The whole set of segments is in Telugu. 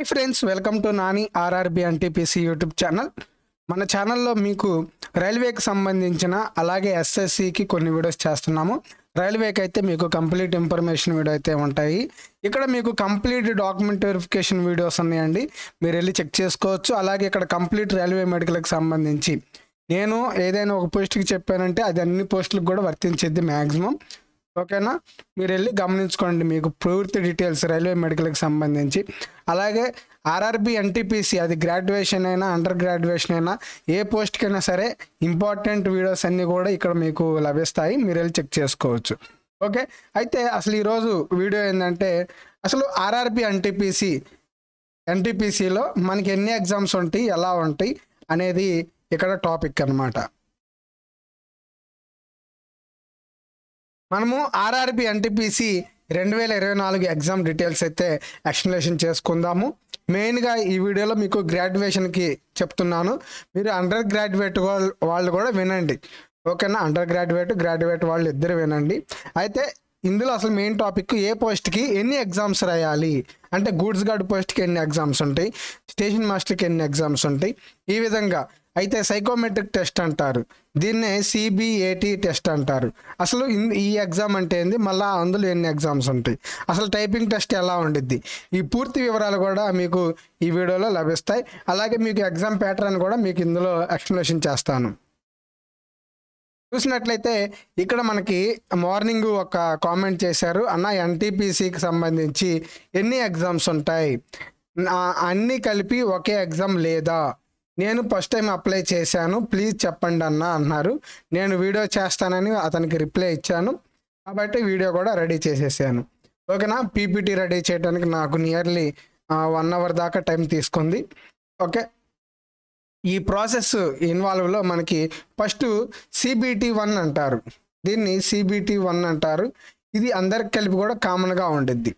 hi friends welcome to Nani RRB NTPC YouTube channel మన ఛానల్లో మీకు రైల్వేకి సంబంధించిన అలాగే ఎస్ఎస్సికి కొన్ని వీడియోస్ చేస్తున్నాము రైల్వేకి అయితే మీకు కంప్లీట్ ఇన్ఫర్మేషన్ వీడియో అయితే ఉంటాయి ఇక్కడ మీకు కంప్లీట్ డాక్యుమెంట్ వెరిఫికేషన్ వీడియోస్ ఉన్నాయండి మీరు వెళ్ళి చెక్ చేసుకోవచ్చు అలాగే ఇక్కడ కంప్లీట్ రైల్వే మెడికల్కి సంబంధించి నేను ఏదైనా ఒక పోస్ట్కి చెప్పానంటే అది అన్ని పోస్టులకు కూడా వర్తించేది మ్యాక్సిమం ఓకేనా మీరు వెళ్ళి గమనించుకోండి మీకు పూర్తి డీటెయిల్స్ రైల్వే మెడికల్కి సంబంధించి అలాగే ఆర్ఆర్బి ఎన్టీపీసీ అది గ్రాడ్యుయేషన్ అయినా అండర్ గ్రాడ్యుయేషన్ అయినా ఏ పోస్ట్కైనా సరే ఇంపార్టెంట్ వీడియోస్ అన్నీ కూడా ఇక్కడ మీకు లభిస్తాయి మీరు వెళ్ళి చెక్ చేసుకోవచ్చు ఓకే అయితే అసలు ఈరోజు వీడియో ఏంటంటే అసలు ఆర్ఆర్బి ఎన్టీపీసీ ఎన్టీపీసీలో మనకి ఎన్ని ఎగ్జామ్స్ ఉంటాయి ఎలా ఉంటాయి అనేది ఇక్కడ టాపిక్ అనమాట మనము ఆర్ఆర్బి ఎన్టీపీసీ రెండు వేల ఇరవై నాలుగు ఎగ్జామ్ డీటెయిల్స్ అయితే ఎక్స్ప్లెనేషన్ చేసుకుందాము మెయిన్గా ఈ వీడియోలో మీకు గ్రాడ్యుయేషన్కి చెప్తున్నాను మీరు అండర్ గ్రాడ్యుయేట్ వాళ్ళు కూడా వినండి ఓకేనా అండర్ గ్రాడ్యుయేట్ గ్రాడ్యుయేట్ వాళ్ళు ఇద్దరు వినండి అయితే ఇందులో అసలు మెయిన్ టాపిక్ ఏ పోస్ట్కి ఎన్ని ఎగ్జామ్స్ రాయాలి అంటే గూడ్స్ గార్డ్ పోస్ట్కి ఎన్ని ఎగ్జామ్స్ ఉంటాయి స్టేషన్ మాస్టర్కి ఎన్ని ఎగ్జామ్స్ ఉంటాయి ఈ విధంగా అయితే సైకోమెట్రిక్ టెస్ట్ అంటారు దీన్నే సిబిఏటి టెస్ట్ అంటారు అసలు ఈ ఎగ్జామ్ అంటే ఏంది మళ్ళీ అందులో ఎన్ని ఎగ్జామ్స్ ఉంటాయి అసలు టైపింగ్ టెస్ట్ ఎలా ఉండిద్ది ఈ పూర్తి వివరాలు కూడా మీకు ఈ వీడియోలో లభిస్తాయి అలాగే మీకు ఎగ్జామ్ ప్యాటర్న్ కూడా మీకు ఇందులో ఎక్స్ప్లెనేషన్ చేస్తాను చూసినట్లయితే ఇక్కడ మనకి మార్నింగ్ ఒక కామెంట్ చేశారు అన్న ఎన్టీపీసీకి సంబంధించి ఎన్ని ఎగ్జామ్స్ ఉంటాయి అన్నీ కలిపి ఒకే ఎగ్జామ్ లేదా నేను ఫస్ట్ టైం అప్లై చేశాను ప్లీజ్ చెప్పండి అన్న అన్నారు నేను వీడియో చేస్తానని అతనికి రిప్లై ఇచ్చాను కాబట్టి వీడియో కూడా రెడీ చేసేసాను ఓకేనా పీపీటీ రెడీ చేయడానికి నాకు నియర్లీ వన్ అవర్ దాకా టైం తీసుకుంది ఓకే ఈ ప్రాసెస్ ఇన్వాల్వ్లో మనకి ఫస్ట్ సిబిటి వన్ అంటారు దీన్ని సిబిటి వన్ అంటారు ఇది అందరికి కలిపి కూడా కామన్గా ఉండిద్ది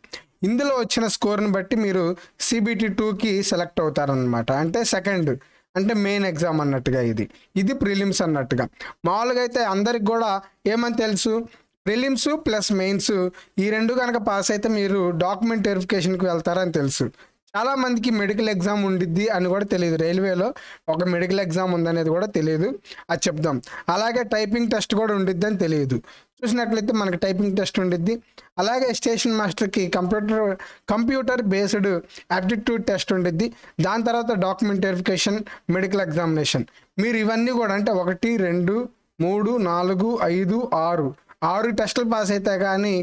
ఇందులో వచ్చిన స్కోర్ని బట్టి మీరు సిబిటి టూకి సెలెక్ట్ అవుతారనమాట అంటే సెకండ్ అంటే మెయిన్ ఎగ్జామ్ అన్నట్టుగా ఇది ఇది ప్రిలిమ్స్ అన్నట్టుగా మామూలుగా అయితే అందరికి కూడా ఏమని తెలుసు ప్రిలిమ్స్ ప్లస్ మెయిన్స్ ఈ రెండు కనుక పాస్ అయితే మీరు డాక్యుమెంట్ వెరిఫికేషన్కి వెళ్తారని తెలుసు చాలా మందికి మెడికల్ ఎగ్జామ్ ఉండిద్ది అని కూడా తెలియదు రైల్వేలో ఒక మెడికల్ ఎగ్జామ్ ఉందనేది కూడా తెలియదు అది చెప్దాం అలాగే టైపింగ్ టెస్ట్ కూడా ఉండిద్ది అని తెలియదు చూసినట్లయితే మనకి టైపింగ్ టెస్ట్ ఉండిద్ది అలాగే స్టేషన్ మాస్టర్కి computer computer based aptitude test ఉండిద్ది దాని తర్వాత డాక్యుమెంట్ వెరిఫికేషన్ మెడికల్ ఎగ్జామినేషన్ మీరు ఇవన్నీ కూడా అంటే ఒకటి రెండు మూడు నాలుగు ఐదు ఆరు ఆరు టెస్టులు పాస్ అయితే కానీ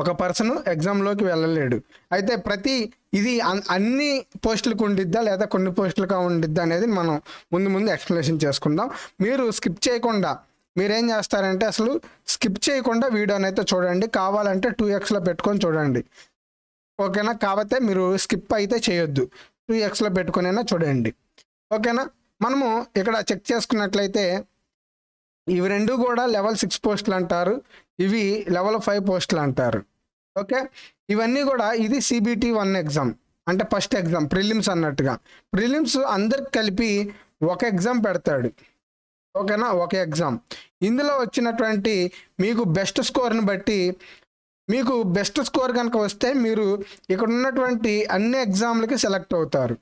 ఒక పర్సన్ ఎగ్జామ్లోకి వెళ్ళలేడు అయితే ప్రతి ఇది అన్ని పోస్టులకు ఉండిద్దా లేదా కొన్ని పోస్టులుగా ఉండిద్దా అనేది మనం ముందు ముందు ఎక్స్ప్లెనేషన్ చేసుకుందాం మీరు స్కిప్ చేయకుండా మీరేం చేస్తారంటే అసలు స్కిప్ చేయకుండా వీడియోని అయితే చూడండి కావాలంటే టూ ఎక్స్లో పెట్టుకొని చూడండి ఓకేనా కాకపోతే మీరు స్కిప్ అయితే చేయొద్దు టూ ఎక్స్లో పెట్టుకునేనా చూడండి ఓకేనా మనము ఇక్కడ చెక్ చేసుకున్నట్లయితే ఇవి రెండు కూడా లెవెల్ సిక్స్ పోస్టులు అంటారు ఇవి లెవెల్ ఫైవ్ పోస్టులు అంటారు ఓకే ఇవన్నీ కూడా ఇది సిబిటి వన్ ఎగ్జామ్ అంటే ఫస్ట్ ఎగ్జామ్ ప్రిలిమ్స్ అన్నట్టుగా ప్రిలిమ్స్ అందరికి కలిపి ఒక ఎగ్జామ్ పెడతాడు ఓకేనా ఒక ఎగ్జామ్ ఇందులో వచ్చినటువంటి మీకు బెస్ట్ స్కోర్ని బట్టి మీకు బెస్ట్ స్కోర్ కనుక వస్తే మీరు ఇక్కడ ఉన్నటువంటి అన్ని ఎగ్జామ్లకి సెలెక్ట్ అవుతారు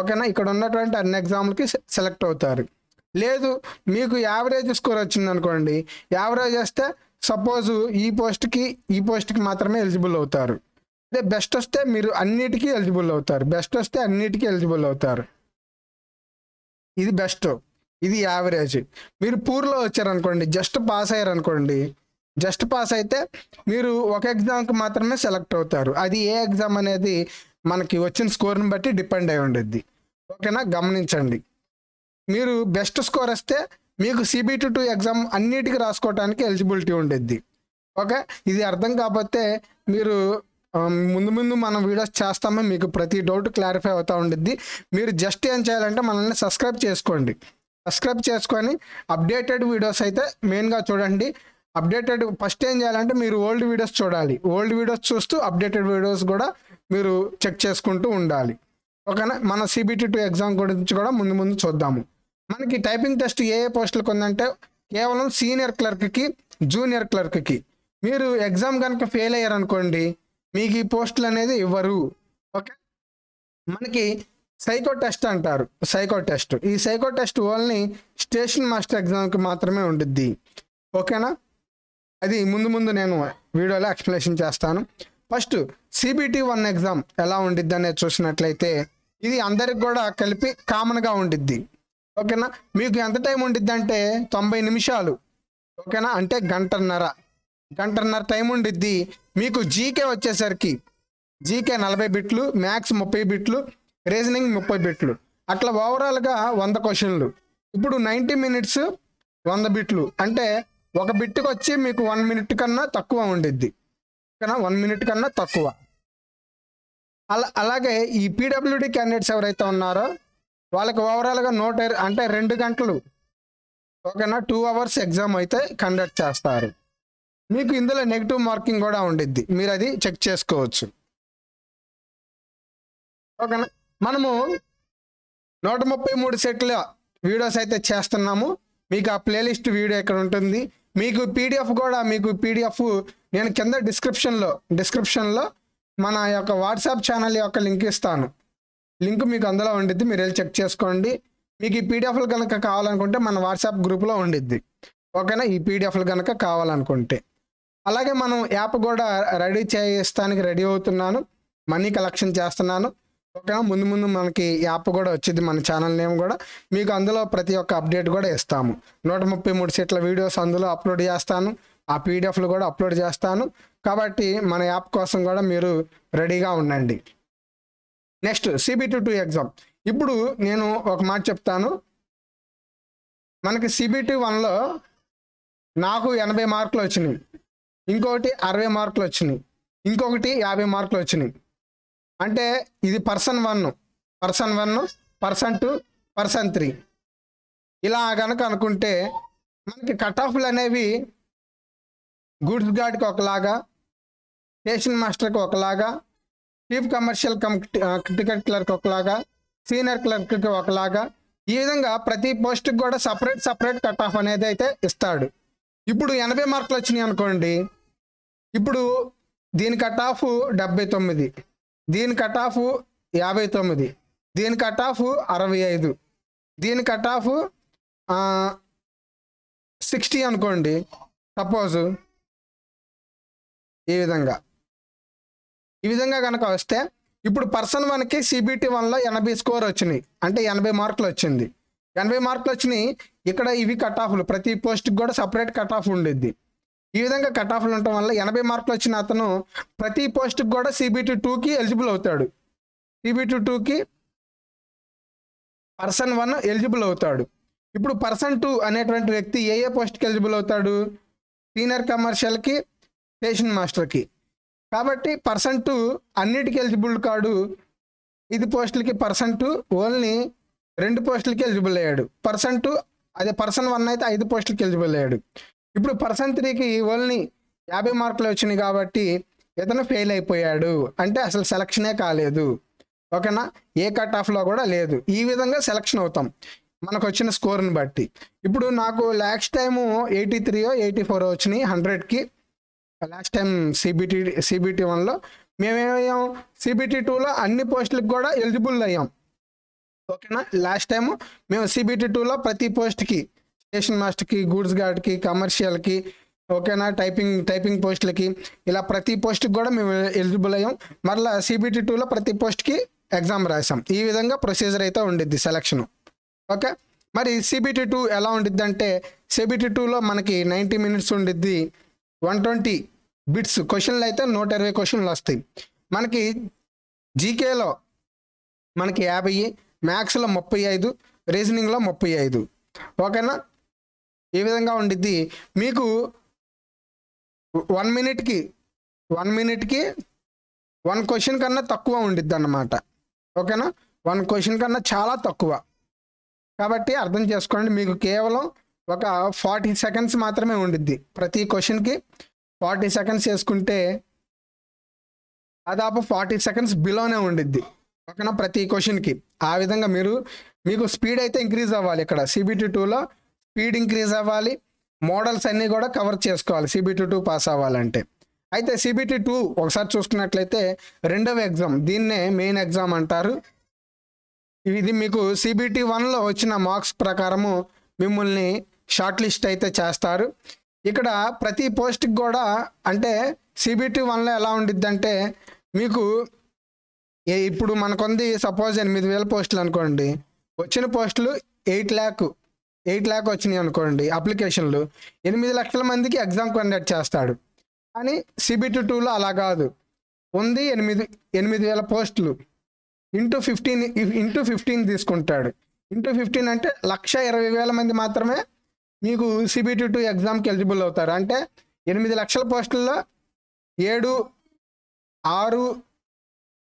ఓకేనా ఇక్కడ ఉన్నటువంటి అన్ని ఎగ్జామ్లకి సెలెక్ట్ అవుతారు లేదు మీకు యావరేజ్ స్కోర్ వచ్చింది అనుకోండి యావరేజ్ వస్తే సపోజ్ ఈ పోస్ట్కి ఈ పోస్ట్కి మాత్రమే ఎలిజిబుల్ అవుతారు అదే బెస్ట్ వస్తే మీరు అన్నిటికీ ఎలిజిబుల్ అవుతారు బెస్ట్ వస్తే అన్నిటికీ ఎలిజిబుల్ అవుతారు ఇది బెస్ట్ ఇది యావరేజ్ మీరు పూర్లో వచ్చారనుకోండి జస్ట్ పాస్ అయ్యారనుకోండి జస్ట్ పాస్ అయితే మీరు ఒక ఎగ్జామ్కి మాత్రమే సెలెక్ట్ అవుతారు అది ఏ ఎగ్జామ్ అనేది మనకి వచ్చిన స్కోర్ని బట్టి డిపెండ్ అయి ఉండిద్ది ఓకేనా గమనించండి మీరు బెస్ట్ స్కోర్ వస్తే మీకు సిబిటి టూ ఎగ్జామ్ అన్నిటికీ రాసుకోవటానికి ఎలిజిబిలిటీ ఉండేది ఓకే ఇది అర్థం కాకపోతే మీరు ముందు ముందు మనం వీడియోస్ చేస్తామో మీకు ప్రతి డౌట్ క్లారిఫై అవుతూ ఉండిద్ది మీరు జస్ట్ ఏం చేయాలంటే మనల్ని సబ్స్క్రైబ్ చేసుకోండి సబ్స్క్రైబ్ చేసుకొని అప్డేటెడ్ వీడియోస్ అయితే మెయిన్గా చూడండి అప్డేటెడ్ ఫస్ట్ ఏం చేయాలంటే మీరు ఓల్డ్ వీడియోస్ చూడాలి ఓల్డ్ వీడియోస్ చూస్తూ అప్డేటెడ్ వీడియోస్ కూడా మీరు చెక్ చేసుకుంటూ ఉండాలి ఓకేనా మన సిబిటి టూ ఎగ్జామ్ గురించి కూడా ముందు ముందు చూద్దాము మనకి టైపింగ్ టెస్ట్ ఏ ఏ పోస్టులకు ఉందంటే కేవలం సీనియర్ క్లర్క్కి జూనియర్ క్లర్క్కి మీరు ఎగ్జామ్ కనుక ఫెయిల్ అయ్యారనుకోండి మీకు ఈ పోస్టులు అనేది ఇవ్వరు ఓకే మనకి సైకో టెస్ట్ అంటారు సైకో టెస్ట్ ఈ psycho test only station master ఎగ్జామ్కి మాత్రమే ఉండిద్ది ఓకేనా అది ముందు ముందు నేను వీడియోలో ఎక్స్ప్లెనేషన్ చేస్తాను ఫస్ట్ సిబిటి వన్ ఎగ్జామ్ ఎలా ఉండిద్ది అనేది చూసినట్లయితే ఇది అందరికి కూడా కలిపి కామన్గా ఉండిద్ది ఓకేనా మీకు ఎంత టైం ఉండిద్ది అంటే తొంభై నిమిషాలు ఓకేనా అంటే గంటన్నర గంటన్నర టైం ఉండిద్ది మీకు జీకే వచ్చేసరికి జీకే నలభై బిట్లు మ్యాథ్స్ ముప్పై బిట్లు రీజనింగ్ ముప్పై బిట్లు అట్లా ఓవరాల్గా వంద క్వశ్చన్లు ఇప్పుడు నైంటీ మినిట్స్ వంద బిట్లు అంటే ఒక బిట్కి వచ్చి మీకు వన్ మినిట్ కన్నా తక్కువ ఉండిద్ది ఓకేనా వన్ మినిట్ కన్నా తక్కువ అలా అలాగే ఈ పీడబ్ల్యూడి క్యాండిడేట్స్ ఎవరైతే ఉన్నారో వాళ్ళకి ఓవరాల్గా నూట అంటే రెండు గంటలు ఓకేనా టూ అవర్స్ ఎగ్జామ్ అయితే కండక్ట్ చేస్తారు మీకు ఇందులో నెగిటివ్ మార్కింగ్ కూడా ఉండిద్ది మీరు అది చెక్ చేసుకోవచ్చు ఓకేనా మనము నూట ముప్పై మూడు సెట్ల వీడియోస్ అయితే చేస్తున్నాము మీకు ఆ ప్లేలిస్ట్ వీడియో ఇక్కడ ఉంటుంది మీకు పీడిఎఫ్ కూడా మీకు పీడిఎఫ్ నేను కింద డిస్క్రిప్షన్లో డిస్క్రిప్షన్లో మన యొక్క వాట్సాప్ ఛానల్ యొక్క లింక్ ఇస్తాను లింక్ మీకు అందులో ఉండిద్ది మీరు వెళ్ళి చెక్ చేసుకోండి మీకు ఈ పీడిఎఫ్లు కనుక కావాలనుకుంటే మన వాట్సాప్ గ్రూప్లో ఉండిద్ది ఓకేనా ఈ పీడిఎఫ్లు కనుక కావాలనుకుంటే అలాగే మనం యాప్ కూడా రెడీ చేయిస్తానికి రెడీ అవుతున్నాను మనీ కలెక్షన్ చేస్తున్నాను ఓకేనా ముందు ముందు మనకి యాప్ కూడా వచ్చింది మన ఛానల్ నేమ్ కూడా మీకు అందులో ప్రతి ఒక్క అప్డేట్ కూడా ఇస్తాము నూట ముప్పై మూడు సీట్ల వీడియోస్ అందులో అప్లోడ్ చేస్తాను ఆ పీడిఎఫ్లు కూడా అప్లోడ్ చేస్తాను కాబట్టి మన యాప్ కోసం కూడా మీరు రెడీగా ఉండండి నెక్స్ట్ సిబిటి టూ ఎగ్జామ్ ఇప్పుడు నేను ఒక మాట చెప్తాను మనకి సిబిటి వన్లో నాకు ఎనభై మార్కులు వచ్చినాయి ఇంకొకటి అరవై మార్కులు వచ్చినాయి ఇంకొకటి యాభై మార్కులు వచ్చినాయి అంటే ఇది person one person one person two person three ఇలా కనుక అనుకుంటే మనకి కట్ ఆఫ్లు అనేవి గుడ్స్ గార్డ్కి ఒకలాగా స్టేషన్ మాస్టర్కి ఒకలాగా chief commercial cum ticket clerk ఒకలాగా సీనియర్ క్లర్క్కి ఒకలాగా ఈ విధంగా ప్రతి పోస్ట్కి కూడా సపరేట్ సపరేట్ కట్ ఆఫ్ అనేది అయితే ఇస్తాడు ఇప్పుడు ఎనభై మార్కులు వచ్చినాయి అనుకోండి ఇప్పుడు దీని కట్ ఆఫ్ డెబ్బై తొమ్మిది దీని కట్ ఆఫ్ యాభై తొమ్మిది దీని కట్ ఆఫ్ అరవై ఐదు దీని కట్ ఆఫ్ సిక్స్టీ అనుకోండి సపోజు ఈ విధంగా ఈ విధంగా కనుక వస్తే ఇప్పుడు పర్సన్ వన్కి సిబిటి వన్లో ఎనభై స్కోర్ వచ్చినాయి అంటే ఎనభై మార్కులు వచ్చింది ఎనభై మార్కులు వచ్చినాయి ఇక్కడ ఇవి కట్ ఆఫ్లు ప్రతి పోస్ట్కి కూడా సపరేట్ కట్ ఆఫ్ ఉండేది ఈ విధంగా కట్ ఆఫ్లు ఉండటం వల్ల ఎనభై మార్కులు వచ్చిన అతను ప్రతి పోస్ట్కి కూడా సిబిటి టూకి ఎలిజిబుల్ అవుతాడు సిబిటి టూకి పర్సన్ వన్ ఎలిజిబుల్ అవుతాడు ఇప్పుడు పర్సన్ టూ అనేటువంటి వ్యక్తి ఏ ఏ పోస్ట్కి ఎలిజిబుల్ అవుతాడు సీనియర్ కమర్షియల్కి స్టేషన్ మాస్టర్కి కాబట్టి పర్సన్ టు ఎలిజిబుల్ కాడు ఇది పోస్టులకి పర్సన్ ఓన్లీ రెండు పోస్టులకి ఎలిజిబుల్ అయ్యాడు పర్సన్ అదే పర్సన్ వన్ అయితే ఐదు పోస్టులకి ఎలిజిబుల్ అయ్యాడు ఇప్పుడు పర్సన్ త్రీకి ఓన్లీ యాభై మార్కులు వచ్చినాయి కాబట్టి ఇతను ఫెయిల్ అయిపోయాడు అంటే అసలు సెలక్షనే కాలేదు ఓకేనా ఏ కట్ ఆఫ్లో కూడా లేదు ఈ విధంగా సెలక్షన్ అవుతాం మనకు వచ్చిన స్కోర్ని బట్టి ఇప్పుడు నాకు లాస్ట్ టైము ఎయిటీ త్రీయో ఎయిటీ ఫోర్ వచ్చినాయి హండ్రెడ్కి లాస్ట్ టైం సిబిటి సిబిటి వన్లో మేమేమయ్యాం సిబిటి టూలో అన్ని పోస్టులకు కూడా ఎలిజిబుల్ అయ్యాం ఓకేనా లాస్ట్ టైము మేము సిబిటి టూలో ప్రతి పోస్ట్కి స్టేషన్ మాస్టర్కి గూడ్స్ గార్డ్కి కమర్షియల్కి ఓకేనా టైపింగ్ టైపింగ్ పోస్టులకి ఇలా ప్రతి పోస్ట్కి కూడా మేము ఎలిజిబుల్ అయ్యాం మరలా సిబిటి టూలో ప్రతి పోస్ట్కి ఎగ్జామ్ రాసాం ఈ విధంగా ప్రొసీజర్ అయితే ఉండిద్ది సెలక్షన్ ఓకే మరి సిబిటి టూ ఎలా ఉండిద్ది అంటే సిబిటి టూలో మనకి నైంటీ మినిట్స్ ఉండిద్ది వన్ ట్వంటీ బిట్స్ క్వశ్చన్లు అయితే నూట ఇరవై క్వశ్చన్లు వస్తాయి మనకి జీకేలో మనకి యాభై మ్యాథ్స్లో ముప్పై ఐదు రీజనింగ్లో ముప్పై ఐదు ఓకేనా ఈ విధంగా ఉండిద్ది మీకు వన్ మినిట్కి వన్ మినిట్కి వన్ క్వశ్చన్ కన్నా తక్కువ ఉండిద్ది అన్నమాట ఓకేనా వన్ క్వశ్చన్ కన్నా చాలా తక్కువ కాబట్టి అర్థం చేసుకోండి మీకు కేవలం ఒక ఫార్టీ సెకండ్స్ మాత్రమే ఉండిద్ది ప్రతి క్వశ్చన్కి ఫార్టీ సెకండ్స్ వేసుకుంటే దాదాపు ఫార్టీ సెకండ్స్ బిలోనే ఉండిద్ది ఓకేనా ప్రతి క్వశ్చన్కి ఆ విధంగా మీరు మీకు స్పీడ్ అయితే ఇంక్రీజ్ అవ్వాలి ఇక్కడ సిబిటీ టూలో స్పీడ్ ఇంక్రీజ్ అవ్వాలి మోడల్స్ అన్నీ కూడా కవర్ చేసుకోవాలి సిబిటీ టూ పాస్ అవ్వాలంటే అయితే సిబిటీ టూ ఒకసారి చూసుకున్నట్లయితే రెండవ ఎగ్జామ్ దీన్నే మెయిన్ ఎగ్జామ్ అంటారు ఇది మీకు సిబిటీ వన్లో వచ్చిన మార్క్స్ ప్రకారము మిమ్మల్ని షార్ట్ లిస్ట్ అయితే చేస్తారు ఇక్కడ ప్రతి పోస్ట్కి కూడా అంటే సిబిటి వన్లో ఎలా అంటే మీకు ఇప్పుడు మనకుంది సపోజ్ ఎనిమిది వేల పోస్టులు అనుకోండి వచ్చిన పోస్టులు ఎయిట్ ల్యాక్ ఎయిట్ ల్యాక్ వచ్చినాయి అనుకోండి అప్లికేషన్లు ఎనిమిది లక్షల మందికి ఎగ్జామ్ కండక్ట్ చేస్తాడు కానీ సిబిటి టూలో అలా కాదు ఉంది ఎనిమిది ఎనిమిది వేల పోస్టులు ఇంటూ ఫిఫ్టీన్ ఇంటూ ఫిఫ్టీన్ తీసుకుంటాడు ఇంటూ ఫిఫ్టీన్ అంటే లక్ష ఇరవై వేల మంది మాత్రమే మీకు సిబిటి టూ ఎగ్జామ్కి ఎలిజిబుల్ అవుతారు అంటే ఎనిమిది లక్షల పోస్టుల్లో ఏడు ఆరు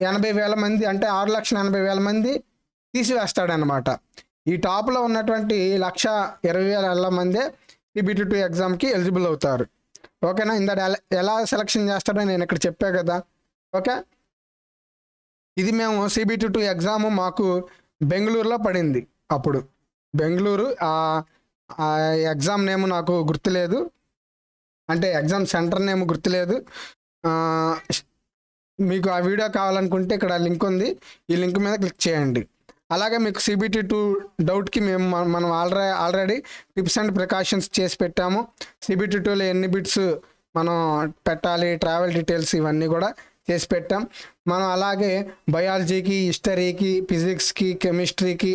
ఎనభై వేల మంది అంటే ఆరు లక్షల ఎనభై వేల మంది తీసివేస్తాడనమాట ఈ టాప్లో ఉన్నటువంటి లక్ష ఇరవై వేల మందే సిబిటి టూ ఎగ్జామ్కి ఎలిజిబుల్ అవుతారు ఓకేనా ఇందాక ఎలా సెలక్షన్ చేస్తాడో నేను ఇక్కడ చెప్పా కదా ఓకే ఇది మేము సిబిటి టూ ఎగ్జామ్ మాకు బెంగళూరులో పడింది అప్పుడు బెంగళూరు ఎగ్జామ్ నేమ్ నాకు గుర్తులేదు అంటే ఎగ్జామ్ సెంటర్ నేమ్ గుర్తులేదు మీకు ఆ వీడియో కావాలనుకుంటే ఇక్కడ లింక్ ఉంది ఈ లింక్ మీద క్లిక్ చేయండి అలాగే మీకు సిబిటీ టూ డౌట్కి మేము మనం already already tips and precautions చేసి పెట్టాము సిబిటీ టూలో ఎన్ని బిట్స్ మనం పెట్టాలి ట్రావెల్ డీటెయిల్స్ ఇవన్నీ కూడా చేసి పెట్టాం మనం అలాగే బయాలజీకి హిస్టరీకి ఫిజిక్స్కి కెమిస్ట్రీకి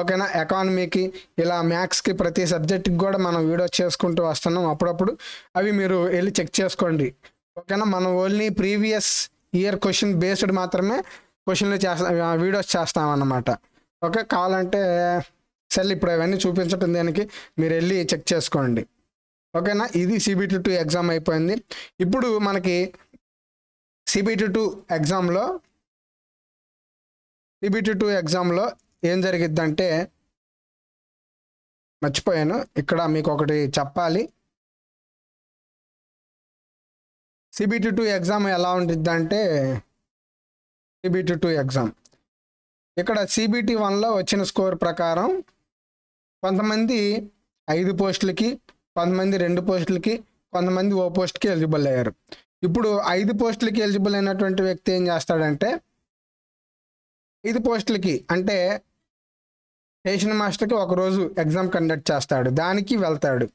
ఓకేనా ఎకానమీకి ఇలా మ్యాథ్స్కి ప్రతి సబ్జెక్ట్కి కూడా మనం వీడియో చేసుకుంటూ వస్తున్నాం అప్పుడప్పుడు అవి మీరు వెళ్ళి చెక్ చేసుకోండి ఓకేనా మనం only previous year question based మాత్రమే క్వశ్చన్లు చేస్తా వీడియోస్ చేస్తామన్నమాట ఓకే కావాలంటే సెల్ ఇప్పుడు అవన్నీ చూపించడం దానికి మీరు వెళ్ళి చెక్ చేసుకోండి ఓకేనా ఇది సిబిటీ టూ ఎగ్జామ్ అయిపోయింది ఇప్పుడు మనకి సిబిటీ టూ ఎగ్జామ్లో సిబిటీ టూ ఎగ్జామ్లో ఏం జరిగిద్దంటే మర్చిపోయాను ఇక్కడ మీకు ఒకటి చెప్పాలి సిబిటి టూ ఎగ్జామ్ ఎలా ఉంటుంది అంటే సిబిటి టూ ఎగ్జామ్ ఇక్కడ సిబిటి వన్లో వచ్చిన స్కోర్ ప్రకారం కొంతమంది ఐదు పోస్టులకి కొంతమంది రెండు పోస్టులకి కొంతమంది ఓ పోస్ట్కి ఎలిజిబుల్ అయ్యారు ఇప్పుడు ఐదు పోస్టులకి ఎలిజిబుల్ అయినటువంటి వ్యక్తి ఏం చేస్తాడంటే ఐదు పోస్టులకి అంటే స్టేషన్ మాస్టర్కి ఒకరోజు ఎగ్జామ్ కండక్ట్ చేస్తాడు దానికి వెళ్తాడు